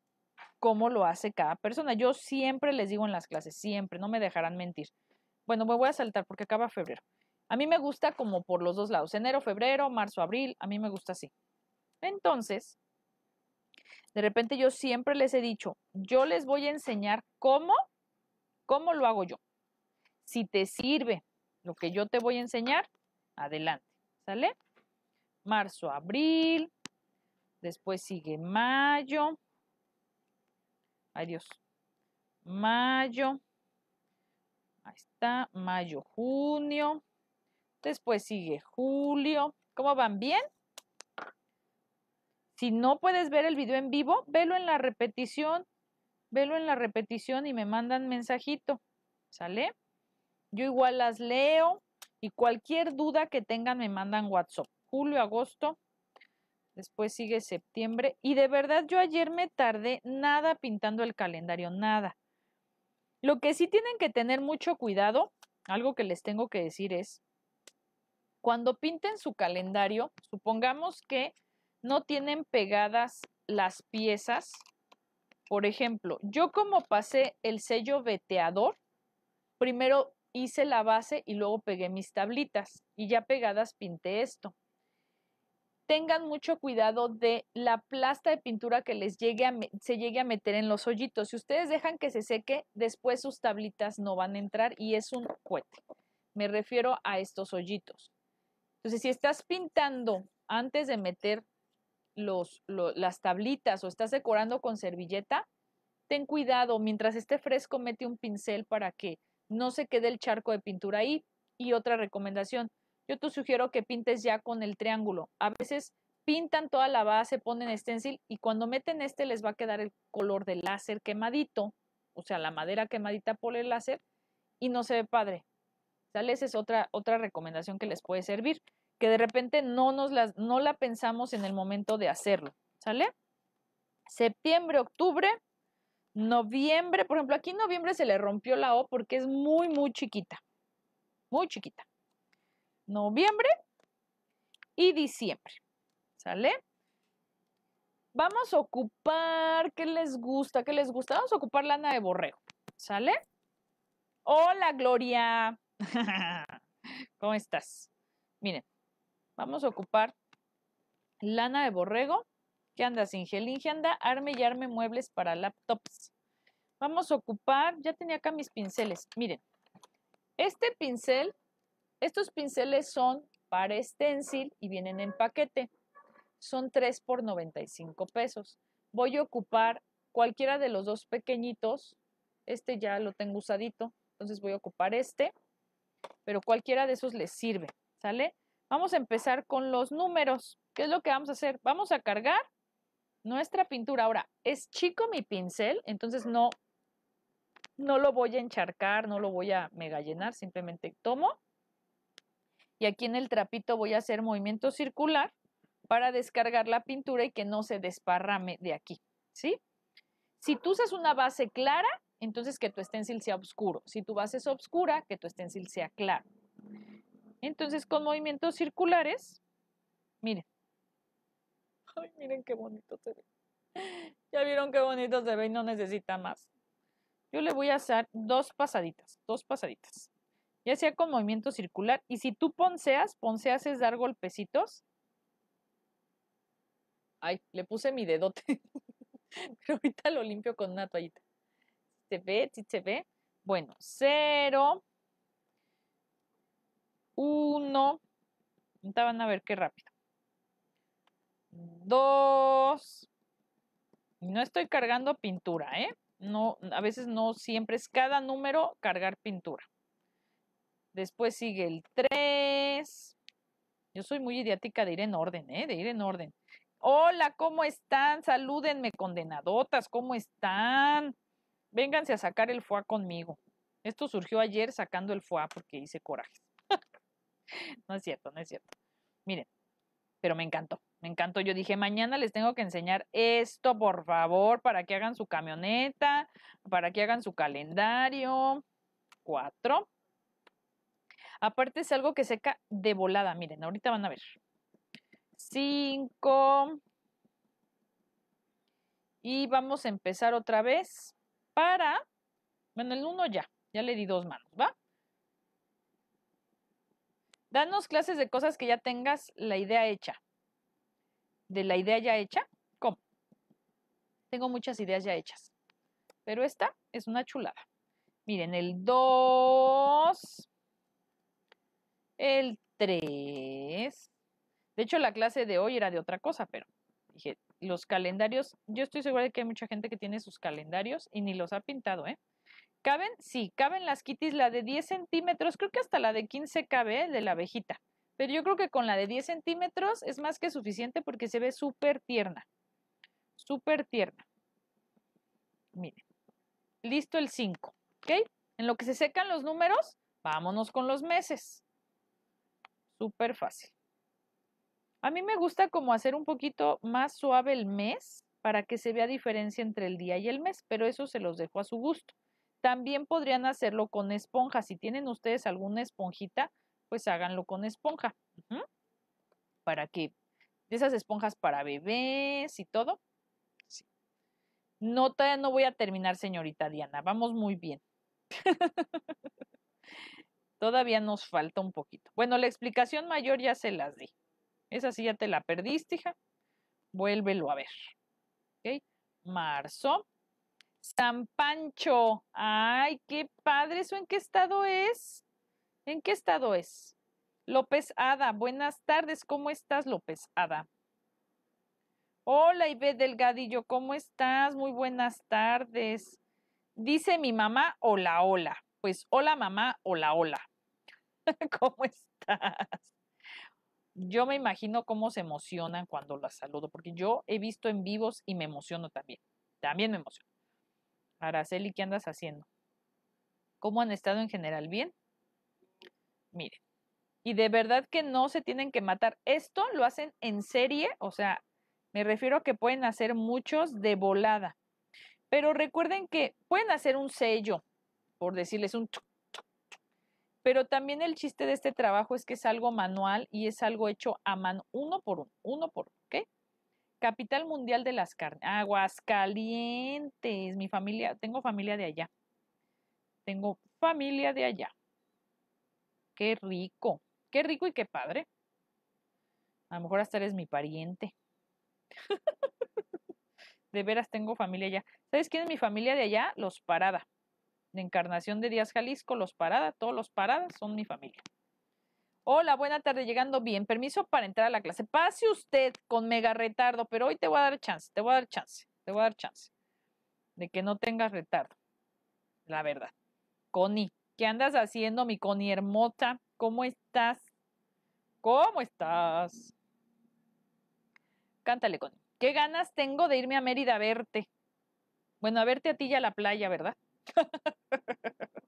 cómo lo hace cada persona. Yo siempre les digo en las clases, siempre, no me dejarán mentir. Bueno, me voy a saltar porque acaba febrero. A mí me gusta como por los dos lados, enero, febrero, marzo, abril, a mí me gusta así. Entonces, de repente yo siempre les he dicho, yo les voy a enseñar cómo, cómo lo hago yo. Si te sirve lo que yo te voy a enseñar, adelante, ¿sale? Marzo, abril, después sigue mayo, adiós, Mayo. Ahí está. Mayo, junio. Después sigue julio. ¿Cómo van? ¿Bien? Si no puedes ver el video en vivo, velo en la repetición. Velo en la repetición y me mandan mensajito. ¿Sale? Yo igual las leo y cualquier duda que tengan me mandan WhatsApp. Julio, agosto, después sigue septiembre y de verdad yo ayer me tardé nada pintando el calendario, nada. Lo que sí tienen que tener mucho cuidado, algo que les tengo que decir es, cuando pinten su calendario, supongamos que no tienen pegadas las piezas. Por ejemplo, yo como pasé el sello veteador, primero hice la base y luego pegué mis tablitas y ya pegadas pinté esto tengan mucho cuidado de la plasta de pintura que les llegue a se llegue a meter en los hoyitos. Si ustedes dejan que se seque, después sus tablitas no van a entrar y es un cohete. Me refiero a estos hoyitos. Entonces, si estás pintando antes de meter los, las tablitas o estás decorando con servilleta, ten cuidado, mientras esté fresco, mete un pincel para que no se quede el charco de pintura ahí. Y otra recomendación, yo te sugiero que pintes ya con el triángulo. A veces pintan toda la base, ponen stencil y cuando meten este les va a quedar el color del láser quemadito, o sea, la madera quemadita por el láser y no se ve padre. ¿Sale? Esa es otra, otra recomendación que les puede servir, que de repente no, nos no la pensamos en el momento de hacerlo. ¿Sale? Septiembre, octubre, noviembre. Por ejemplo, aquí en noviembre se le rompió la O porque es muy, muy chiquita. Muy chiquita noviembre y diciembre. ¿Sale? Vamos a ocupar, ¿qué les gusta? ¿Qué les gusta? Vamos a ocupar lana de borrego. ¿Sale? Hola, Gloria. ¿Cómo estás? Miren, vamos a ocupar lana de borrego. ¿Qué andas, sin ¿Qué anda? Arme y arme muebles para laptops. Vamos a ocupar, ya tenía acá mis pinceles. Miren, este pincel estos pinceles son para stencil y vienen en paquete. Son 3 por 95 pesos. Voy a ocupar cualquiera de los dos pequeñitos. Este ya lo tengo usadito, entonces voy a ocupar este, pero cualquiera de esos les sirve, ¿sale? Vamos a empezar con los números. ¿Qué es lo que vamos a hacer? Vamos a cargar nuestra pintura. Ahora, es chico mi pincel, entonces no, no lo voy a encharcar, no lo voy a mega llenar, simplemente tomo y aquí en el trapito voy a hacer movimiento circular para descargar la pintura y que no se desparrame de aquí, ¿sí? Si tú usas una base clara, entonces que tu stencil sea oscuro. Si tu base es oscura, que tu stencil sea claro. Entonces con movimientos circulares, miren. Ay, miren qué bonito se ve. Ya vieron qué bonito se ve y no necesita más. Yo le voy a hacer dos pasaditas, dos pasaditas ya sea con movimiento circular. Y si tú ponceas, ponceas es dar golpecitos. Ay, le puse mi dedote, pero ahorita lo limpio con una toallita. ¿Se ve? ¿Sí se ve? Bueno, cero. Uno. ahorita van a ver qué rápido. Dos. no estoy cargando pintura, ¿eh? No, a veces no siempre es cada número cargar pintura. Después sigue el 3. Yo soy muy idiática de ir en orden, ¿eh? De ir en orden. Hola, ¿cómo están? Salúdenme, condenadotas, ¿cómo están? Vénganse a sacar el foa conmigo. Esto surgió ayer sacando el foa porque hice coraje. no es cierto, no es cierto. Miren, pero me encantó, me encantó. Yo dije, mañana les tengo que enseñar esto, por favor, para que hagan su camioneta, para que hagan su calendario. Cuatro. Aparte es algo que seca de volada, miren, ahorita van a ver. 5. Y vamos a empezar otra vez para, bueno, el uno ya, ya le di dos manos, ¿va? Danos clases de cosas que ya tengas la idea hecha. De la idea ya hecha, ¿cómo? Tengo muchas ideas ya hechas, pero esta es una chulada. Miren, el 2, el 3. De hecho, la clase de hoy era de otra cosa, pero dije, los calendarios, yo estoy segura de que hay mucha gente que tiene sus calendarios y ni los ha pintado, ¿eh? ¿Caben? Sí, caben las kitties, la de 10 centímetros, creo que hasta la de 15 cabe, de la abejita. Pero yo creo que con la de 10 centímetros es más que suficiente porque se ve súper tierna. Súper tierna. Miren. Listo el 5. ¿Ok? En lo que se secan los números, vámonos con los meses súper fácil. A mí me gusta como hacer un poquito más suave el mes para que se vea diferencia entre el día y el mes, pero eso se los dejo a su gusto. También podrían hacerlo con esponja. Si tienen ustedes alguna esponjita, pues háganlo con esponja. Para que de esas esponjas para bebés y todo. No, todavía no voy a terminar, señorita Diana. Vamos muy bien. Todavía nos falta un poquito. Bueno, la explicación mayor ya se las di. Esa sí ya te la perdiste, hija. Vuélvelo a ver. Marzo. San Pancho. Ay, qué padre. ¿Eso en qué estado es? ¿En qué estado es? López Ada. Buenas tardes. ¿Cómo estás, López Ada? Hola, Ibe Delgadillo. ¿Cómo estás? Muy buenas tardes. Dice mi mamá, hola, hola. Pues hola, mamá, hola, hola. ¿Cómo estás? Yo me imagino cómo se emocionan cuando las saludo, porque yo he visto en vivos y me emociono también. También me emociono. Araceli, ¿qué andas haciendo? ¿Cómo han estado en general? ¿Bien? Miren. Y de verdad que no se tienen que matar. Esto lo hacen en serie, o sea, me refiero a que pueden hacer muchos de volada. Pero recuerden que pueden hacer un sello, por decirles un, pero también el chiste de este trabajo es que es algo manual y es algo hecho a mano, uno por uno, uno por ¿Qué? Capital mundial de las carnes, Aguascalientes, mi familia, tengo familia de allá, tengo familia de allá. Qué rico, qué rico y qué padre. A lo mejor hasta eres mi pariente. de veras tengo familia allá. ¿Sabes quién es mi familia de allá? Los Parada de Encarnación de Díaz Jalisco, los Parada, todos los Paradas son mi familia. Hola, buena tarde, llegando bien. Permiso para entrar a la clase. Pase usted con mega retardo, pero hoy te voy a dar chance, te voy a dar chance, te voy a dar chance de que no tengas retardo. La verdad. Connie, ¿qué andas haciendo, mi Connie hermosa? ¿Cómo estás? ¿Cómo estás? Cántale, Connie. ¿Qué ganas tengo de irme a Mérida a verte? Bueno, a verte a ti y a la playa, ¿verdad?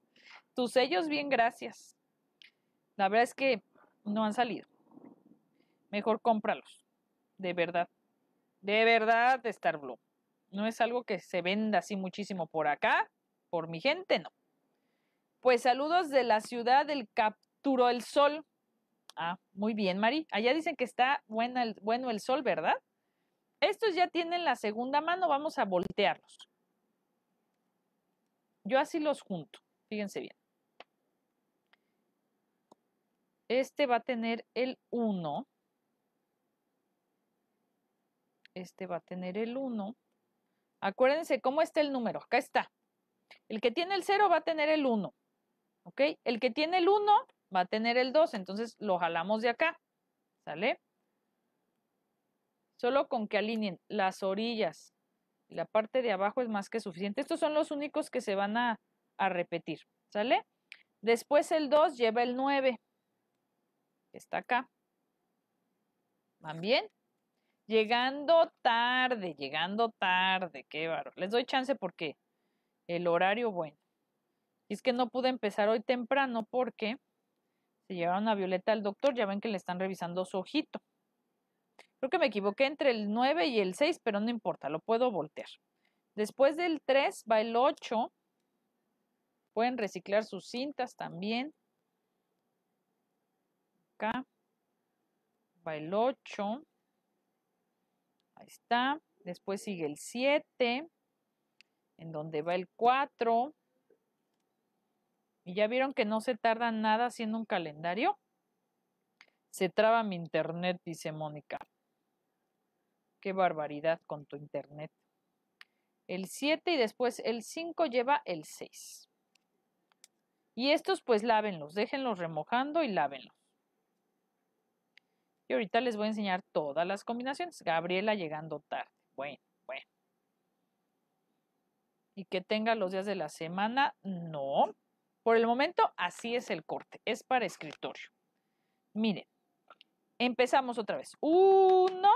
Tus sellos, bien, gracias. La verdad es que no han salido. Mejor cómpralos. De verdad. De verdad, Star Blue. No es algo que se venda así muchísimo por acá. Por mi gente, no. Pues saludos de la ciudad del Capturó el Sol. Ah, muy bien, Mari. Allá dicen que está buena el, bueno el sol, ¿verdad? Estos ya tienen la segunda mano, vamos a voltearlos. Yo así los junto, fíjense bien. Este va a tener el 1. Este va a tener el 1. Acuérdense cómo está el número. Acá está. El que tiene el 0 va a tener el 1. ¿Ok? El que tiene el 1 va a tener el 2. Entonces lo jalamos de acá. ¿Sale? Solo con que alineen las orillas la parte de abajo es más que suficiente. Estos son los únicos que se van a, repetir, ¿sale? Después el 2 lleva el 9, está acá. ¿Van bien? Llegando tarde, llegando tarde, qué baro Les doy chance porque el horario, bueno. Y es que no pude empezar hoy temprano porque se llevaron a Violeta al doctor, ya ven que le están revisando su ojito. Creo que me equivoqué entre el 9 y el 6, pero no importa, lo puedo voltear. Después del 3 va el 8. Pueden reciclar sus cintas también. Acá va el 8. Ahí está. Después sigue el 7, en donde va el 4. Y ya vieron que no se tarda nada haciendo un calendario. Se traba mi internet, dice Mónica qué barbaridad con tu internet. El 7 y después el 5 lleva el 6. Y estos pues lávenlos, déjenlos remojando y lávenlos. Y ahorita les voy a enseñar todas las combinaciones. Gabriela llegando tarde. Bueno, bueno. Y que tenga los días de la semana, no. Por el momento así es el corte, es para escritorio. Miren, empezamos otra vez. Uno,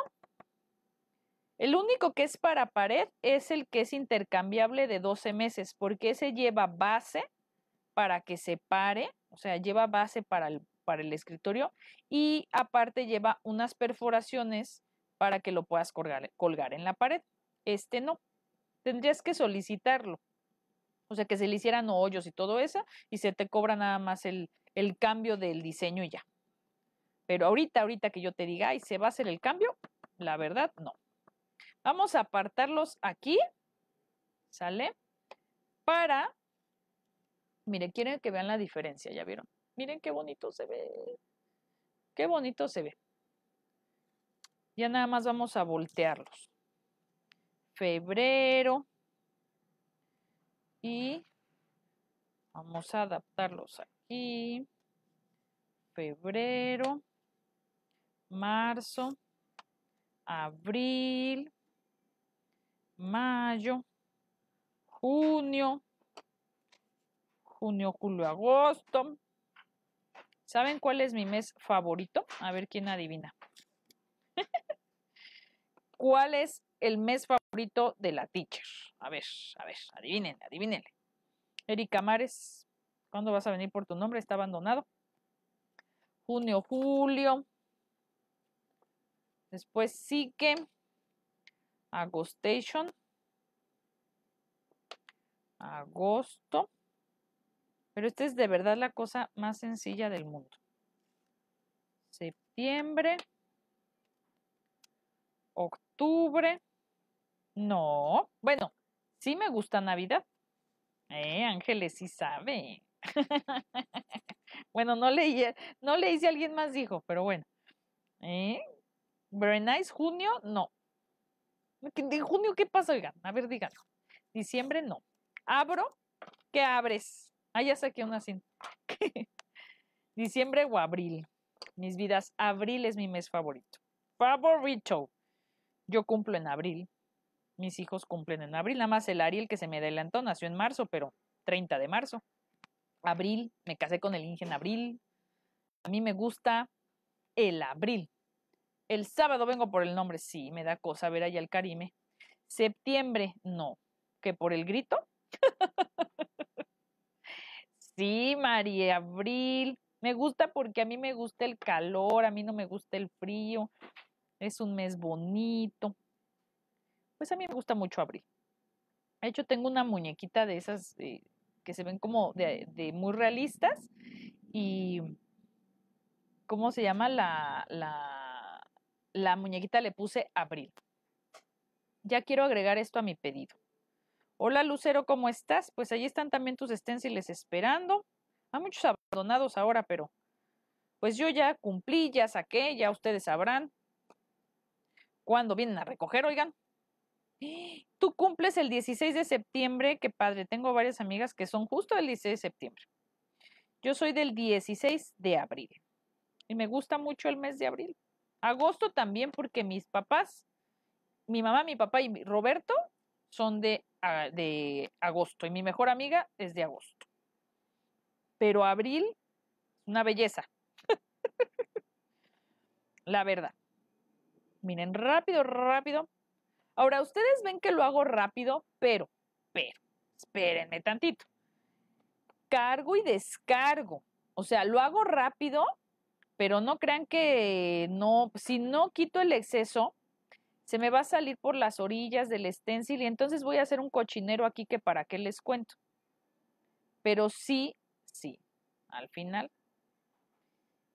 el único que es para pared es el que es intercambiable de 12 meses, porque ese lleva base para que se pare, o sea, lleva base para el, escritorio y aparte lleva unas perforaciones para que lo puedas colgar, en la pared. Este no, tendrías que solicitarlo. O sea, que se le hicieran hoyos y todo eso y se te cobra nada más el, el cambio del diseño ya. Pero ahorita, ahorita que yo te diga, ¿y se va a hacer el cambio? La verdad, no. Vamos a apartarlos aquí, ¿sale? Para, miren, quieren que vean la diferencia, ¿ya vieron? Miren qué bonito se ve. Qué bonito se ve. Ya nada más vamos a voltearlos. Febrero. Y vamos a adaptarlos aquí. Febrero. Marzo. Abril mayo, junio, junio, julio, agosto. ¿Saben cuál es mi mes favorito? A ver quién adivina. ¿Cuál es el mes favorito de la teacher? A ver, a ver, adivinen, adivínenle. Erika Mares, ¿cuándo vas a venir por tu nombre? Está abandonado. Junio, julio. Después sí que Agostation. Agosto. Pero esta es de verdad la cosa más sencilla del mundo. Septiembre. Octubre. No. Bueno, sí me gusta Navidad. Eh, Ángeles sí sabe. bueno, no leí, no leí si alguien más dijo, pero bueno. ¿Eh? Very nice, junio, no. De junio qué pasa? Oigan, a ver, digan. Diciembre no. Abro, ¿qué abres? Ah, ya saqué una cinta. Diciembre o abril. Mis vidas, abril es mi mes favorito. Favorito. Yo cumplo en abril. Mis hijos cumplen en abril. Nada más el Ariel que se me adelantó nació en marzo, pero 30 de marzo. Abril, me casé con el Inge en abril. A mí me gusta el abril. El sábado vengo por el nombre, sí, me da cosa ver allá el Carime. Septiembre, no. ¿Que por el grito? sí, María Abril. Me gusta porque a mí me gusta el calor, a mí no me gusta el frío. Es un mes bonito. Pues a mí me gusta mucho abril. De hecho, tengo una muñequita de esas eh, que se ven como de, muy realistas. Y. ¿Cómo se llama la la muñequita le puse abril. Ya quiero agregar esto a mi pedido. Hola Lucero, ¿cómo estás? Pues ahí están también tus esténciles esperando. Hay muchos abandonados ahora, pero pues yo ya cumplí, ya saqué, ya ustedes sabrán cuándo vienen a recoger, oigan. Tú cumples el 16 de septiembre, qué padre, tengo varias amigas que son justo el 16 de septiembre. Yo soy del 16 de abril y me gusta mucho el mes de abril. Agosto también porque mis papás, mi mamá, mi papá y Roberto son de, ah, de agosto y mi mejor amiga es de agosto. Pero abril, una belleza. La verdad. Miren, rápido, rápido. Ahora, ustedes ven que lo hago rápido, pero, pero, espérenme tantito. Cargo y descargo. O sea, lo hago rápido pero no crean que no, si no quito el exceso, se me va a salir por las orillas del stencil y entonces voy a hacer un cochinero aquí que para qué les cuento. Pero sí, sí, al final,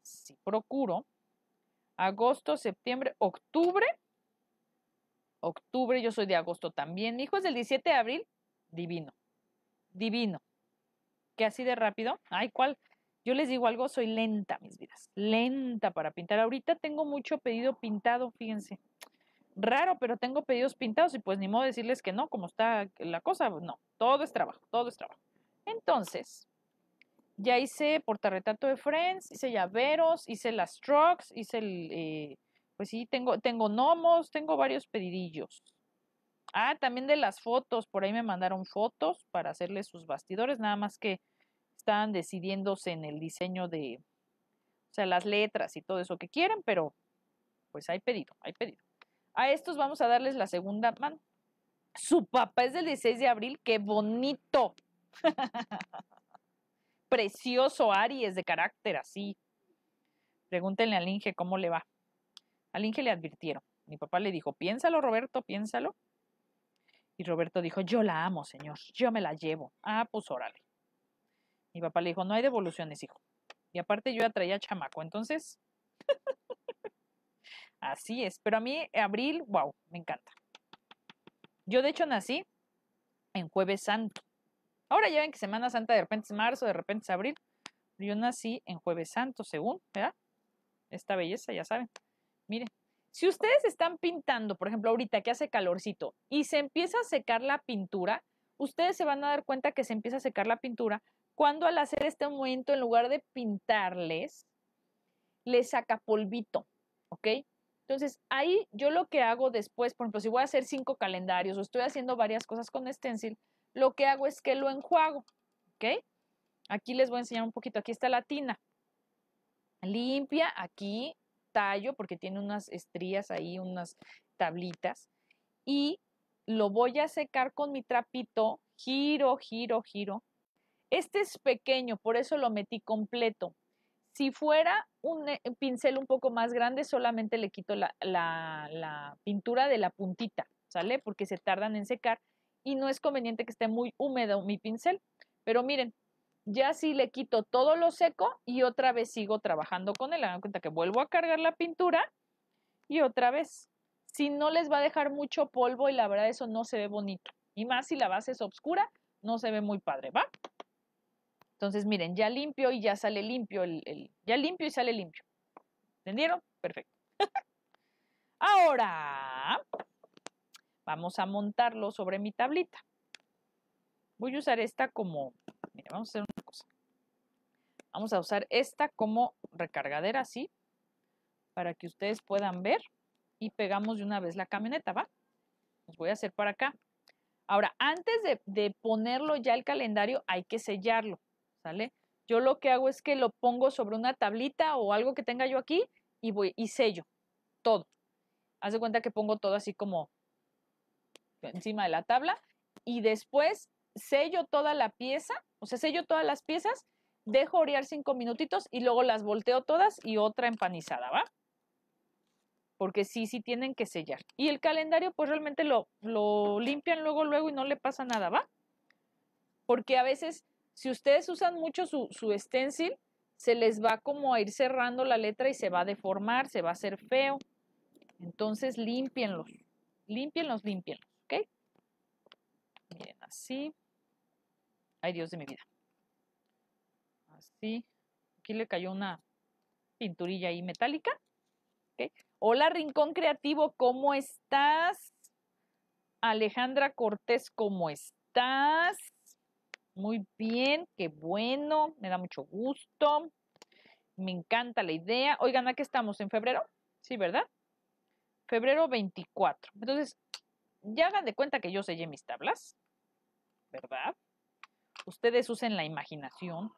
si procuro, agosto, septiembre, octubre, octubre, yo soy de agosto también, hijo es del 17 de abril, divino, divino. Que así de rápido, ay, ¿cuál? Yo les digo algo, soy lenta, mis vidas, lenta para pintar. Ahorita tengo mucho pedido pintado, fíjense. Raro, pero tengo pedidos pintados y pues ni modo decirles que no, como está la cosa, pues, no, todo es trabajo, todo es trabajo. Entonces, ya hice portarretrato de Friends, hice llaveros, hice las trucks, hice el, eh, pues sí, tengo, tengo gnomos, tengo varios pedidillos. Ah, también de las fotos, por ahí me mandaron fotos para hacerles sus bastidores, nada más que están decidiéndose en el diseño de, o sea, las letras y todo eso que quieren, pero pues hay pedido, hay pedido. A estos vamos a darles la segunda mano. Su papá es del 16 de abril, qué bonito. Precioso Aries de carácter así. Pregúntenle al Inge cómo le va. Al Inge le advirtieron. Mi papá le dijo, piénsalo Roberto, piénsalo. Y Roberto dijo, yo la amo, señor, yo me la llevo. Ah, pues órale. Mi papá le dijo, no hay devoluciones, hijo. Y aparte yo ya traía chamaco, entonces. Así es. Pero a mí, abril, wow, me encanta. Yo de hecho nací en jueves santo. Ahora ya ven que Semana Santa de repente es marzo, de repente es abril. Yo nací en jueves santo, según, ¿verdad? Esta belleza, ya saben. Miren, si ustedes están pintando, por ejemplo, ahorita que hace calorcito y se empieza a secar la pintura, ustedes se van a dar cuenta que se empieza a secar la pintura cuando al hacer este momento, en lugar de pintarles, les saca polvito, ¿ok? Entonces, ahí yo lo que hago después, por ejemplo, si voy a hacer cinco calendarios o estoy haciendo varias cosas con stencil, lo que hago es que lo enjuago, ¿ok? Aquí les voy a enseñar un poquito, aquí está la tina. Limpia, aquí tallo, porque tiene unas estrías ahí, unas tablitas, y lo voy a secar con mi trapito, giro, giro, giro, este es pequeño, por eso lo metí completo. Si fuera un eh, pincel un poco más grande, solamente le quito la, pintura de la puntita, ¿sale? Porque se tardan en secar y no es conveniente que esté muy húmedo mi pincel. Pero miren, ya sí le quito todo lo seco y otra vez sigo trabajando con él. Hagan cuenta que vuelvo a cargar la pintura y otra vez. Si no les va a dejar mucho polvo y la verdad eso no se ve bonito. Y más si la base es oscura, no se ve muy padre, ¿va? Entonces, miren, ya limpio y ya sale limpio, el, ya limpio y sale limpio. ¿Entendieron? Perfecto. Ahora, vamos a montarlo sobre mi tablita. Voy a usar esta como, miren, vamos a hacer una cosa. Vamos a usar esta como recargadera, así, para que ustedes puedan ver y pegamos de una vez la camioneta, ¿va? Los voy a hacer para acá. Ahora, antes de, de, ponerlo ya el calendario, hay que sellarlo. Yo lo que hago es que lo pongo sobre una tablita o algo que tenga yo aquí y voy y sello todo. Haz de cuenta que pongo todo así como encima de la tabla y después sello toda la pieza, o sea, sello todas las piezas, dejo orear cinco minutitos y luego las volteo todas y otra empanizada, ¿va? Porque sí, sí tienen que sellar. Y el calendario, pues realmente lo, lo limpian luego, luego y no le pasa nada, ¿va? Porque a veces si ustedes usan mucho su, stencil, se les va como a ir cerrando la letra y se va a deformar, se va a hacer feo. Entonces, límpienlos, límpienlos, límpienlos, ¿ok? Miren, así. Ay, Dios de mi vida. Así. Aquí le cayó una pinturilla ahí metálica. ¿Okay? Hola, Rincón Creativo, ¿cómo estás? Alejandra Cortés, ¿cómo estás? Muy bien, qué bueno, me da mucho gusto. Me encanta la idea. Oigan, ¿a qué estamos? ¿En febrero? Sí, ¿verdad? Febrero 24. Entonces, ya hagan de cuenta que yo sellé mis tablas, ¿verdad? Ustedes usen la imaginación.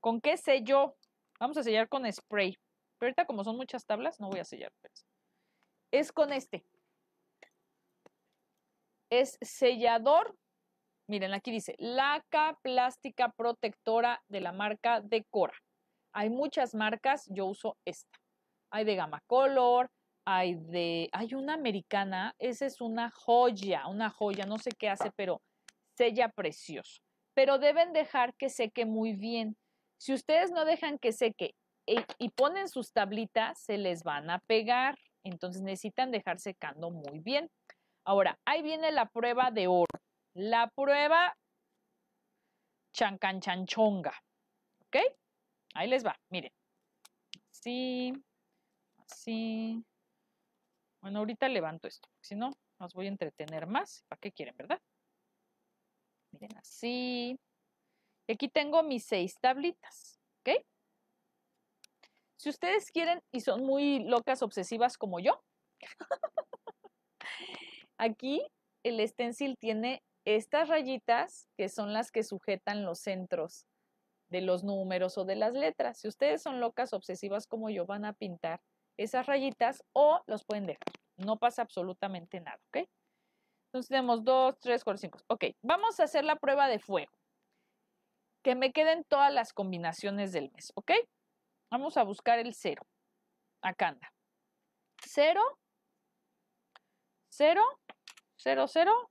¿Con qué sello? Vamos a sellar con spray. Pero ahorita como son muchas tablas, no voy a sellar. Es con este. Es sellador Miren, aquí dice laca plástica protectora de la marca Decora. Hay muchas marcas, yo uso esta. Hay de gama Color, hay de, hay una americana, esa es una joya, una joya, no sé qué hace, pero sella precioso. Pero deben dejar que seque muy bien. Si ustedes no dejan que seque eh, y ponen sus tablitas, se les van a pegar. Entonces necesitan dejar secando muy bien. Ahora, ahí viene la prueba de oro. La prueba chancanchanchonga. ¿Ok? Ahí les va, miren. Así, así. Bueno, ahorita levanto esto, si no, nos voy a entretener más. ¿Para qué quieren, verdad? Miren, así. Y aquí tengo mis seis tablitas, ¿ok? Si ustedes quieren y son muy locas, obsesivas como yo, aquí el stencil tiene estas rayitas que son las que sujetan los centros de los números o de las letras. Si ustedes son locas obsesivas como yo, van a pintar esas rayitas o los pueden dejar. No pasa absolutamente nada, ¿ok? Entonces tenemos 2, 3, 4, 5. Ok, vamos a hacer la prueba de fuego. Que me queden todas las combinaciones del mes, ¿ok? Vamos a buscar el 0. Acá anda. 0, 0, cero cero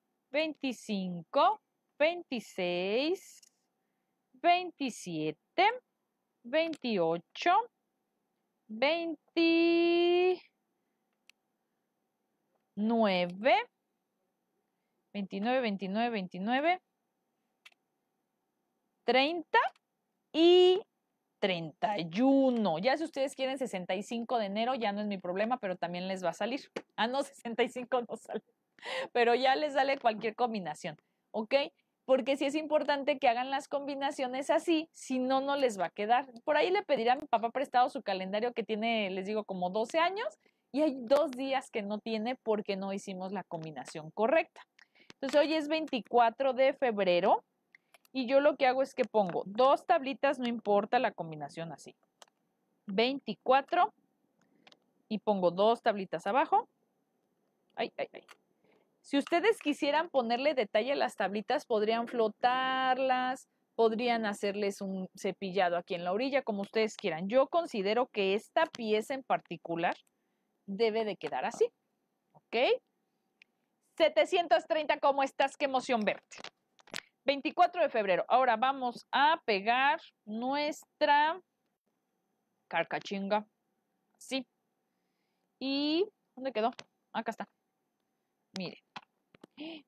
25, 26, 27, 28, 29, 29, 29, 29, 30 y 31. Ya si ustedes quieren 65 de enero, ya no es mi problema, pero también les va a salir. Ah, no, 65 no sale pero ya les sale cualquier combinación, ¿ok? Porque si es importante que hagan las combinaciones así, si no, no les va a quedar. Por ahí le pediré a mi papá prestado su calendario que tiene, les digo, como 12 años y hay dos días que no tiene porque no hicimos la combinación correcta. Entonces hoy es 24 de febrero y yo lo que hago es que pongo dos tablitas, no importa la combinación así. 24 y pongo dos tablitas abajo. Ay, ay, ay. Si ustedes quisieran ponerle detalle a las tablitas, podrían flotarlas, podrían hacerles un cepillado aquí en la orilla, como ustedes quieran. Yo considero que esta pieza en particular debe de quedar así, ¿ok? 730, ¿cómo estás? Qué emoción verte. 24 de febrero. Ahora vamos a pegar nuestra carcachinga. Sí. ¿Y dónde quedó? Acá está. Miren.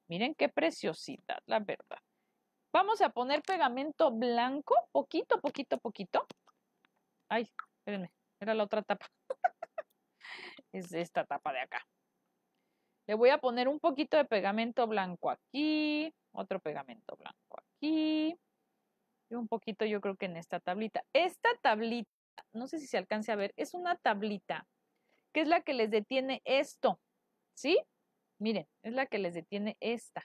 Miren qué preciosidad, la verdad. Vamos a poner pegamento blanco, poquito, poquito, poquito. Ay, espérenme, era la otra tapa. es esta tapa de acá. Le voy a poner un poquito de pegamento blanco aquí, otro pegamento blanco aquí, y un poquito yo creo que en esta tablita. Esta tablita, no sé si se alcance a ver, es una tablita, que es la que les detiene esto, ¿sí? Miren, es la que les detiene esta.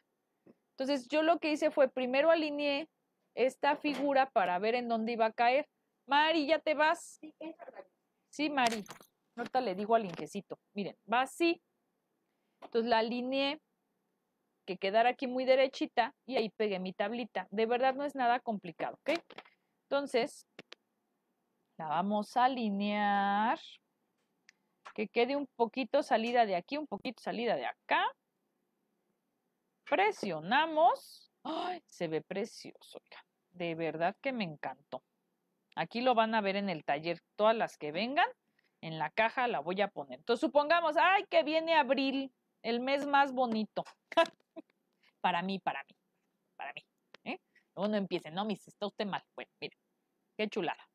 Entonces yo lo que hice fue primero alineé esta figura para ver en dónde iba a caer. Mari, ya te vas. Sí, Mari. Ahorita le digo al inquecito Miren, va así. Entonces la alineé que quedara aquí muy derechita y ahí pegué mi tablita. De verdad no es nada complicado, ¿ok? Entonces, la vamos a alinear que quede un poquito salida de aquí, un poquito salida de acá. Presionamos. ¡Ay! Se ve precioso, De verdad que me encantó. Aquí lo van a ver en el taller, todas las que vengan. En la caja la voy a poner. Entonces supongamos, ay, que viene abril, el mes más bonito. para mí, para mí, para mí. ¿eh? Luego no empiece, no, mis, está usted mal. Bueno, miren, qué chulada.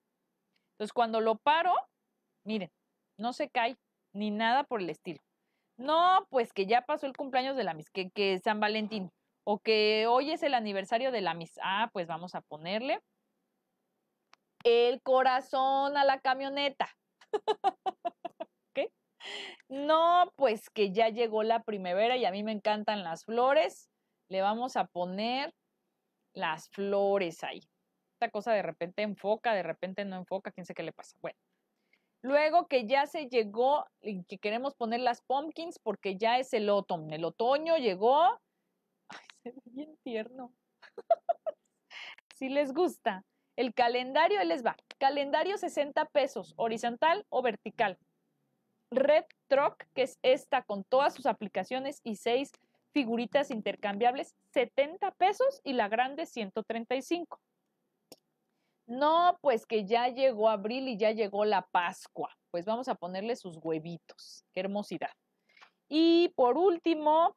Entonces cuando lo paro, miren, no se cae ni nada por el estilo. No, pues que ya pasó el cumpleaños de la Miss, que, que San Valentín, o que hoy es el aniversario de la Miss. Ah, pues vamos a ponerle el corazón a la camioneta. ¿Qué? No, pues que ya llegó la primavera y a mí me encantan las flores. Le vamos a poner las flores ahí. Esta cosa de repente enfoca, de repente no enfoca, quién sé qué le pasa. Bueno. Luego que ya se llegó, que queremos poner las pumpkins porque ya es el otoño. El otoño llegó. Ay, se ve bien tierno. si les gusta. El calendario, él les va. Calendario 60 pesos, horizontal o vertical. Red Truck, que es esta con todas sus aplicaciones y seis figuritas intercambiables, 70 pesos y la grande 135. No, pues que ya llegó abril y ya llegó la Pascua. Pues vamos a ponerle sus huevitos. Qué hermosidad. Y por último,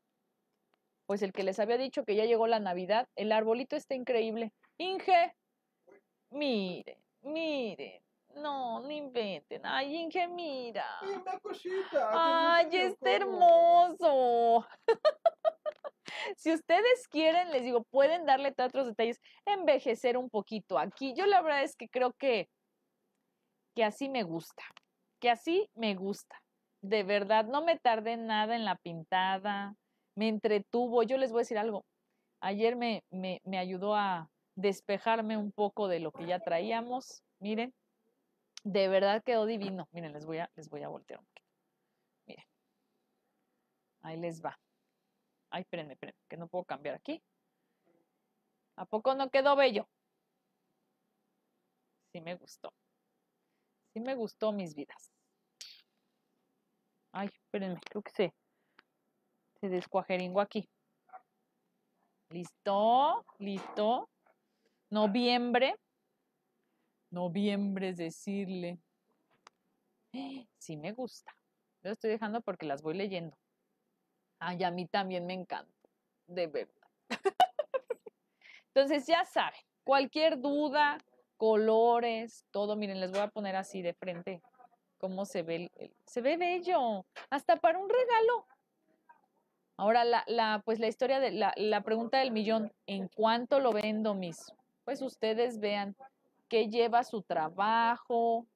pues el que les había dicho que ya llegó la Navidad, el arbolito está increíble. Inge, miren, miren. No, no inventen. Ay, Inge, mira. Ay, cosita. Ay, está hermoso. si ustedes quieren, les digo, pueden darle otros detalles, envejecer un poquito aquí. Yo la verdad es que creo que, que así me gusta, que así me gusta. De verdad, no me tardé nada en la pintada, me entretuvo. Yo les voy a decir algo. Ayer me, me ayudó a despejarme un poco de lo que ya traíamos. Miren, de verdad quedó divino. Miren, les voy a, les voy a voltear un poquito. Miren, ahí les va. Ay, espérenme, espérenme, que no puedo cambiar aquí. ¿A poco no quedó bello? Sí me gustó. Sí me gustó mis vidas. Ay, espérenme, creo que se, se descuajeringó aquí. ¿Listo? ¿Listo? Noviembre. Noviembre es decirle. Sí me gusta. Lo estoy dejando porque las voy leyendo. Ay, ah, a mí también me encanta, de verdad. Entonces ya saben, cualquier duda, colores, todo, miren, les voy a poner así de frente cómo se ve, se ve bello, hasta para un regalo. Ahora, la, pues la historia de la, la, pregunta del millón, ¿en cuánto lo vendo, mis? Pues ustedes vean qué lleva su trabajo,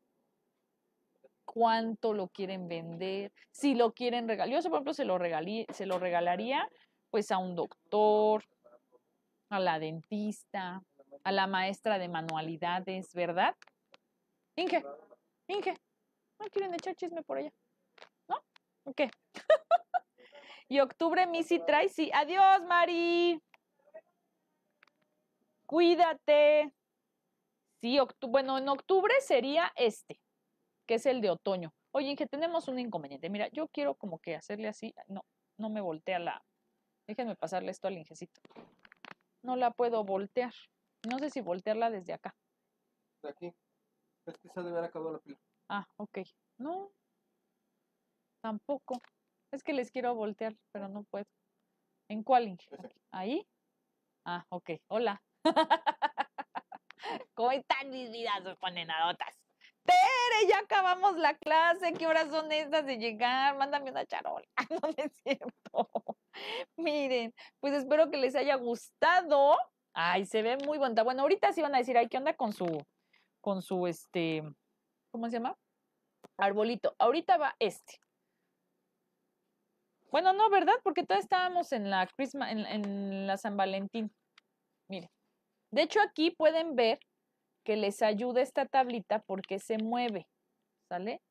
cuánto lo quieren vender, si lo quieren regalar. Yo, por ejemplo, se lo, se lo regalaría pues a un doctor, a la dentista, a la maestra de manualidades, ¿verdad? Inge, Inge, no quieren echar chisme por allá, ¿no? ¿Ok? qué? y octubre Missy trae, sí. Adiós, Mari. Cuídate. Sí, bueno, en octubre sería este que es el de otoño. Oye, Inge, tenemos un inconveniente. Mira, yo quiero como que hacerle así. No, no me voltea la... Déjenme pasarle esto al ingecito. No la puedo voltear. No sé si voltearla desde acá. Desde aquí. Es que se debe haber acabado la pila. Ah, ok. No. Tampoco. Es que les quiero voltear, pero no puedo. ¿En cuál, Inge? ¿Ahí? Ah, ok. Hola. ¿Cómo están mis vidas dotas. Tere, ya acabamos la clase, ¿qué horas son estas de llegar? Mándame una charola. No me siento. Miren, pues espero que les haya gustado. Ay, se ve muy bonita. Bueno, ahorita sí van a decir, ay, ¿qué onda con su, con su, este, ¿cómo se llama? Arbolito. Ahorita va este. Bueno, no, ¿verdad? Porque todavía estábamos en la Christmas, en la San Valentín. Miren. De hecho, aquí pueden ver que les ayude esta tablita porque se mueve, ¿sale?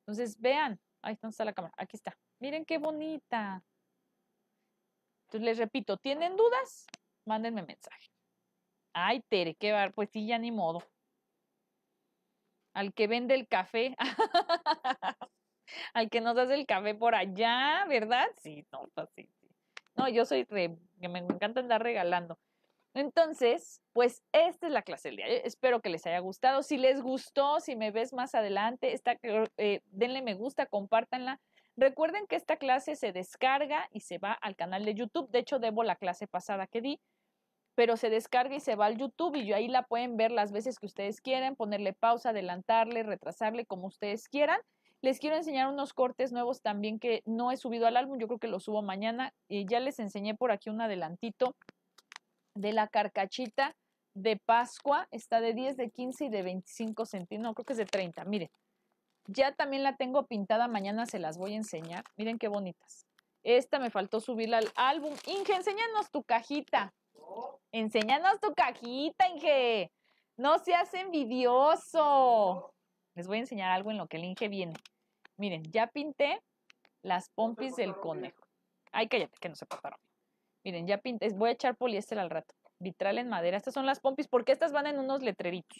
Entonces, vean, ahí está la cámara, aquí está. Miren qué bonita. Entonces, les repito, ¿tienen dudas? Mándenme mensaje. Ay, Tere, qué bar, pues sí, ya ni modo. Al que vende el café, al que nos hace el café por allá, ¿verdad? Sí, no, pues sí, No, yo soy que me encanta andar regalando. Entonces, pues esta es la clase del día. Eh, espero que les haya gustado. Si les gustó, si me ves más adelante, eh, denle me gusta, compártanla. Recuerden que esta clase se descarga y se va al canal de YouTube. De hecho, debo la clase pasada que di, pero se descarga y se va al YouTube y ahí la pueden ver las veces que ustedes quieran, ponerle pausa, adelantarle, retrasarle, como ustedes quieran. Les quiero enseñar unos cortes nuevos también que no he subido al álbum. Yo creo que los subo mañana. Y ya les enseñé por aquí un adelantito de la carcachita de Pascua. Está de 10, de 15 y de 25 centímetros. No, creo que es de 30. Miren, ya también la tengo pintada. Mañana se las voy a enseñar. Miren qué bonitas. Esta me faltó subirla al álbum. Inge, enséñanos tu cajita. Enséñanos tu cajita, Inge. No seas envidioso. Les voy a enseñar algo en lo que el Inge viene. Miren, ya pinté las pompis del conejo. Ay, cállate, que no se pasaron. Miren, ya pinté, voy a echar poliéster al rato. Vitral en madera. Estas son las pompis, porque estas van en unos letreritos.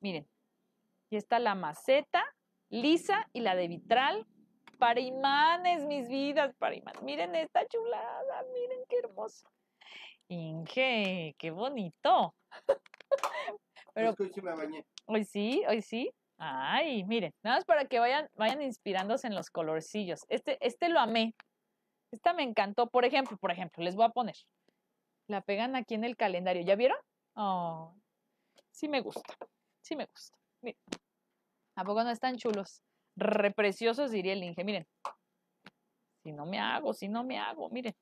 Miren, y está la maceta lisa y la de vitral para imanes, mis vidas, para imanes. Miren esta chulada, miren qué hermoso. Inge, qué bonito. Pero, hoy sí me bañé. Hoy sí, hoy sí. Ay, miren, nada más para que vayan, vayan inspirándose en los colorcillos. Este, este lo amé, esta me encantó. Por ejemplo, por ejemplo, les voy a poner. La pegan aquí en el calendario. ¿Ya vieron? Oh, sí me gusta. Sí me gusta. Miren. ¿A poco no están chulos? preciosos, diría el Inge. Miren. Si no me hago, si no me hago, miren.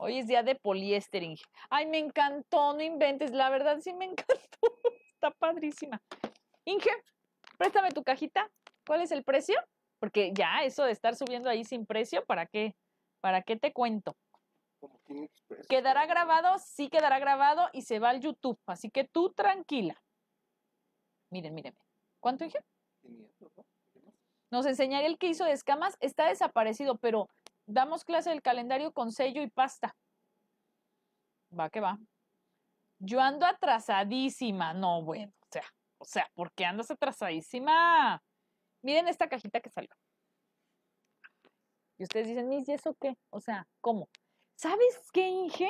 Hoy es día de poliéster, Inge. Ay, me encantó, no inventes. La verdad sí me encantó. Está padrísima. Inge, préstame tu cajita. ¿Cuál es el precio? Porque ya, eso de estar subiendo ahí sin precio, ¿para qué? ¿Para qué te cuento? Quedará grabado, sí quedará grabado y se va al YouTube. Así que tú tranquila. Miren, miren. ¿Cuánto dije? Nos enseñaré el que hizo de escamas. Está desaparecido, pero damos clase del calendario con sello y pasta. Va que va. Yo ando atrasadísima. No, bueno, o sea, o sea, ¿por qué andas atrasadísima? Miren esta cajita que salió. Y ustedes dicen, mis ¿y eso qué? O sea, ¿cómo? ¿Sabes qué, Inge?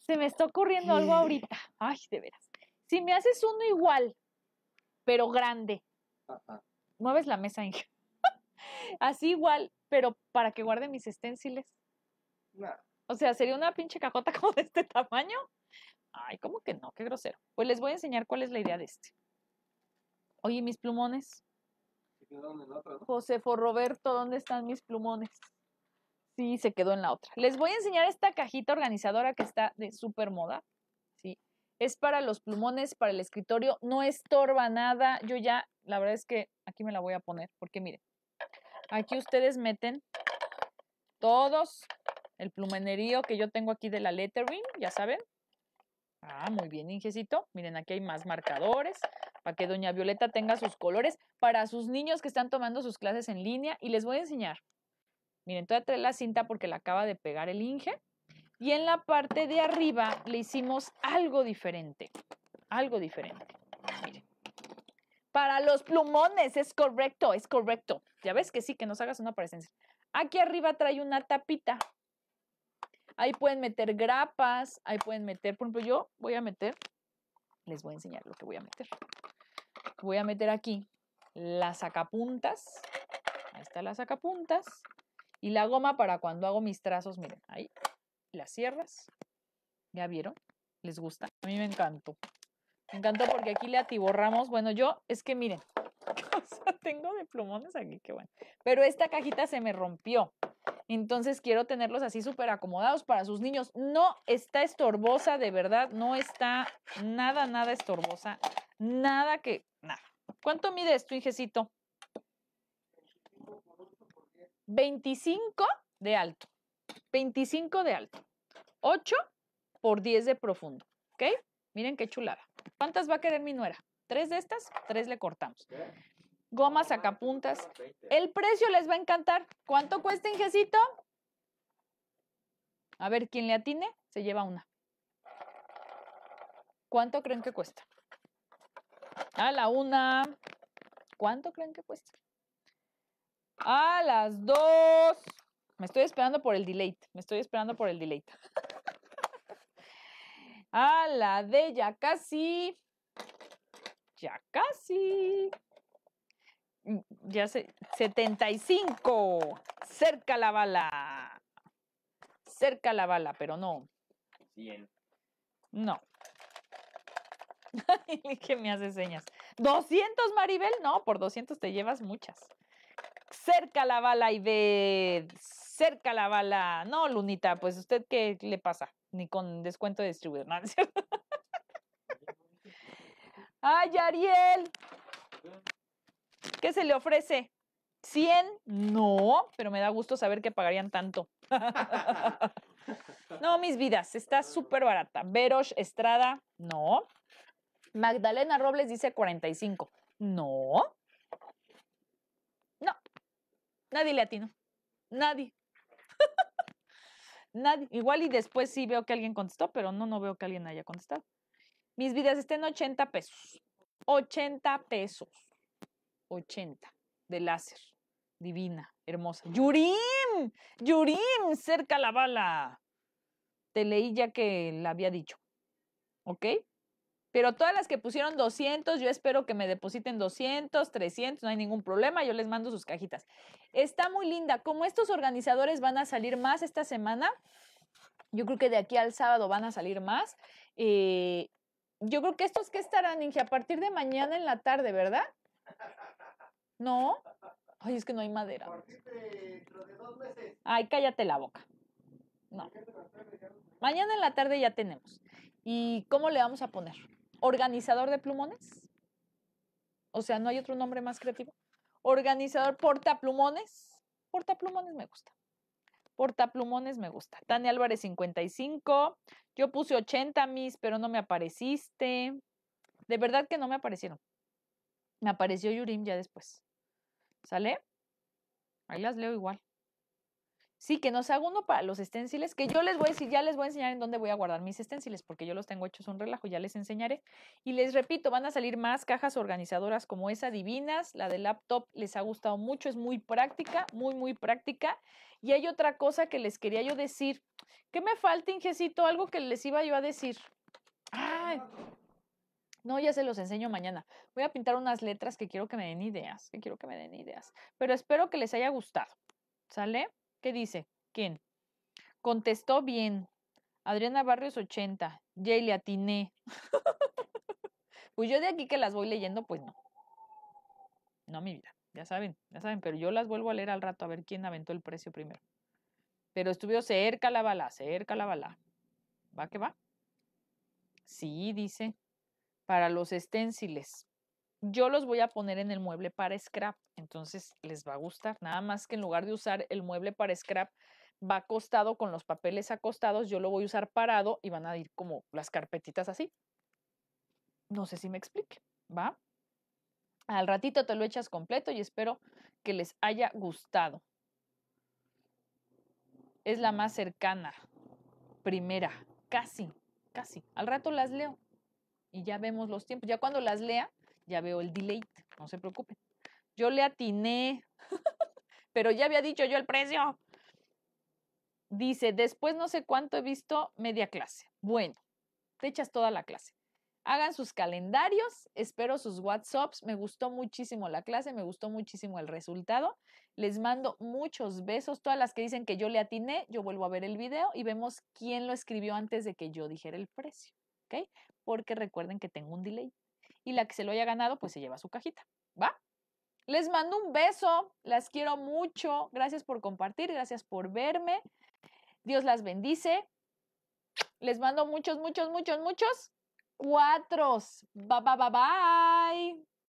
Se me está ocurriendo algo ahorita. Ay, de veras. Si me haces uno igual, pero grande, Ajá. mueves la mesa, Inge. Así igual, pero para que guarde mis esténciles. O sea, sería una pinche cajota como de este tamaño. Ay, ¿cómo que no? Qué grosero. Pues les voy a enseñar cuál es la idea de este. Oye, mis plumones. Josefo Roberto, ¿dónde están mis plumones? Sí, se quedó en la otra. Les voy a enseñar esta cajita organizadora que está de súper moda. Sí. Es para los plumones, para el escritorio. No estorba nada. Yo ya, la verdad es que aquí me la voy a poner. Porque miren, aquí ustedes meten todos el plumenerío que yo tengo aquí de la lettering, ya saben. Ah, muy bien, Ingecito. Miren, aquí hay más marcadores para que doña Violeta tenga sus colores para sus niños que están tomando sus clases en línea y les voy a enseñar. Miren, todavía trae la cinta porque la acaba de pegar el Inge. Y en la parte de arriba le hicimos algo diferente, algo diferente. Miren. Para los plumones, es correcto, es correcto. Ya ves que sí, que nos hagas una presencia. Aquí arriba trae una tapita. Ahí pueden meter grapas, ahí pueden meter, por ejemplo, yo voy a meter les voy a enseñar lo que voy a meter. Voy a meter aquí las sacapuntas. Ahí está la sacapuntas. Y la goma para cuando hago mis trazos, miren, ahí. Las cierras. ¿Ya vieron? ¿Les gusta? A mí me encantó. Me encantó porque aquí le atiborramos. Bueno, yo, es que miren, tengo de plumones aquí, qué bueno. Pero esta cajita se me rompió. Entonces quiero tenerlos así súper acomodados para sus niños. No está estorbosa, de verdad, no está nada, nada estorbosa. Nada que, nada. ¿Cuánto mide esto, hijecito? 25 de alto. 25 de alto. 8 por 10 de profundo. ¿Ok? Miren qué chulada. ¿Cuántas va a querer mi nuera? ¿Tres de estas? Tres le cortamos gomas sacapuntas. El precio les va a encantar. ¿Cuánto cuesta, Ingesito? A ver, quien le atine se lleva una. ¿Cuánto creen que cuesta? A la una. ¿Cuánto creen que cuesta? A las dos. Me estoy esperando por el delay. Me estoy esperando por el delay. A la de ya casi. Ya casi. Mm, ya sé, 75. Cerca la bala. Cerca la bala, pero no. 100. No. que me hace señas. 200, Maribel. No, por 200 te llevas muchas. Cerca la bala, y de, Cerca la bala. No, Lunita, pues usted qué le pasa. Ni con descuento de distribuidor. No, Ay, Ariel. ¿Qué se le ofrece? 100, no, pero me da gusto saber que pagarían tanto. no, mis vidas, está súper barata. Verosh Estrada, no. Magdalena Robles dice 45, no. No, nadie le atino, nadie. nadie. Igual y después sí veo que alguien contestó, pero no, no veo que alguien haya contestado. Mis vidas estén 80 pesos. 80 pesos. 80 de láser. Divina, hermosa. ¡Yurim! ¡Yurim! ¡Cerca la bala! Te leí ya que la había dicho. ¿Ok? Pero todas las que pusieron 200, yo espero que me depositen 200, 300, no hay ningún problema, yo les mando sus cajitas. Está muy linda. Como estos organizadores van a salir más esta semana, yo creo que de aquí al sábado van a salir más. Eh, yo creo que estos que estarán, Inge, a partir de mañana en la tarde, ¿verdad? ¿No? es que no hay madera. Ay, cállate la boca. No. Mañana en la tarde ya tenemos. ¿Y cómo le vamos a poner? ¿Organizador de plumones? O sea, ¿no hay otro nombre más creativo? ¿Organizador portaplumones? Portaplumones me gusta. Portaplumones me gusta. Tania Álvarez 55. Yo puse 80 mis, pero no me apareciste. De verdad que no me aparecieron. Me apareció Yurim ya después. ¿Sale? Ahí las leo igual. Sí, que nos hago uno para los esténciles, que yo les voy a decir, ya les voy a enseñar en dónde voy a guardar mis esténciles, porque yo los tengo hechos un relajo, ya les enseñaré. Y les repito, van a salir más cajas organizadoras como esa divinas, la de laptop les ha gustado mucho, es muy práctica, muy, muy práctica. Y hay otra cosa que les quería yo decir. ¿Qué me falta, Ingecito? Algo que les iba yo a decir. Ay... No, ya se los enseño mañana. Voy a pintar unas letras que quiero que me den ideas, que quiero que me den ideas. Pero espero que les haya gustado. ¿Sale? ¿Qué dice? ¿Quién? Contestó bien. Adriana Barrios 80. Jay, le atiné. pues yo de aquí que las voy leyendo, pues no. No, mi vida. Ya saben, ya saben, pero yo las vuelvo a leer al rato a ver quién aventó el precio primero. Pero estuvo cerca la bala, cerca la bala. ¿Va que va? Sí, dice para los esténciles. Yo los voy a poner en el mueble para scrap, entonces les va a gustar. Nada más que en lugar de usar el mueble para scrap, va acostado con los papeles acostados, yo lo voy a usar parado y van a ir como las carpetitas así. No sé si me explique, ¿va? Al ratito te lo echas completo y espero que les haya gustado. Es la más cercana, primera, casi, casi. Al rato las leo y ya vemos los tiempos. Ya cuando las lea, ya veo el delay, no se preocupen. Yo le atiné, pero ya había dicho yo el precio. Dice, después no sé cuánto he visto media clase. Bueno, te echas toda la clase. Hagan sus calendarios, espero sus WhatsApps. Me gustó muchísimo la clase, me gustó muchísimo el resultado. Les mando muchos besos. Todas las que dicen que yo le atiné, yo vuelvo a ver el video y vemos quién lo escribió antes de que yo dijera el precio. ¿ok? Porque recuerden que tengo un delay. Y la que se lo haya ganado, pues se lleva su cajita, ¿va? Les mando un beso, las quiero mucho, gracias por compartir, gracias por verme, Dios las bendice, les mando muchos, muchos, muchos, muchos cuatros. Bye, bye, bye, bye.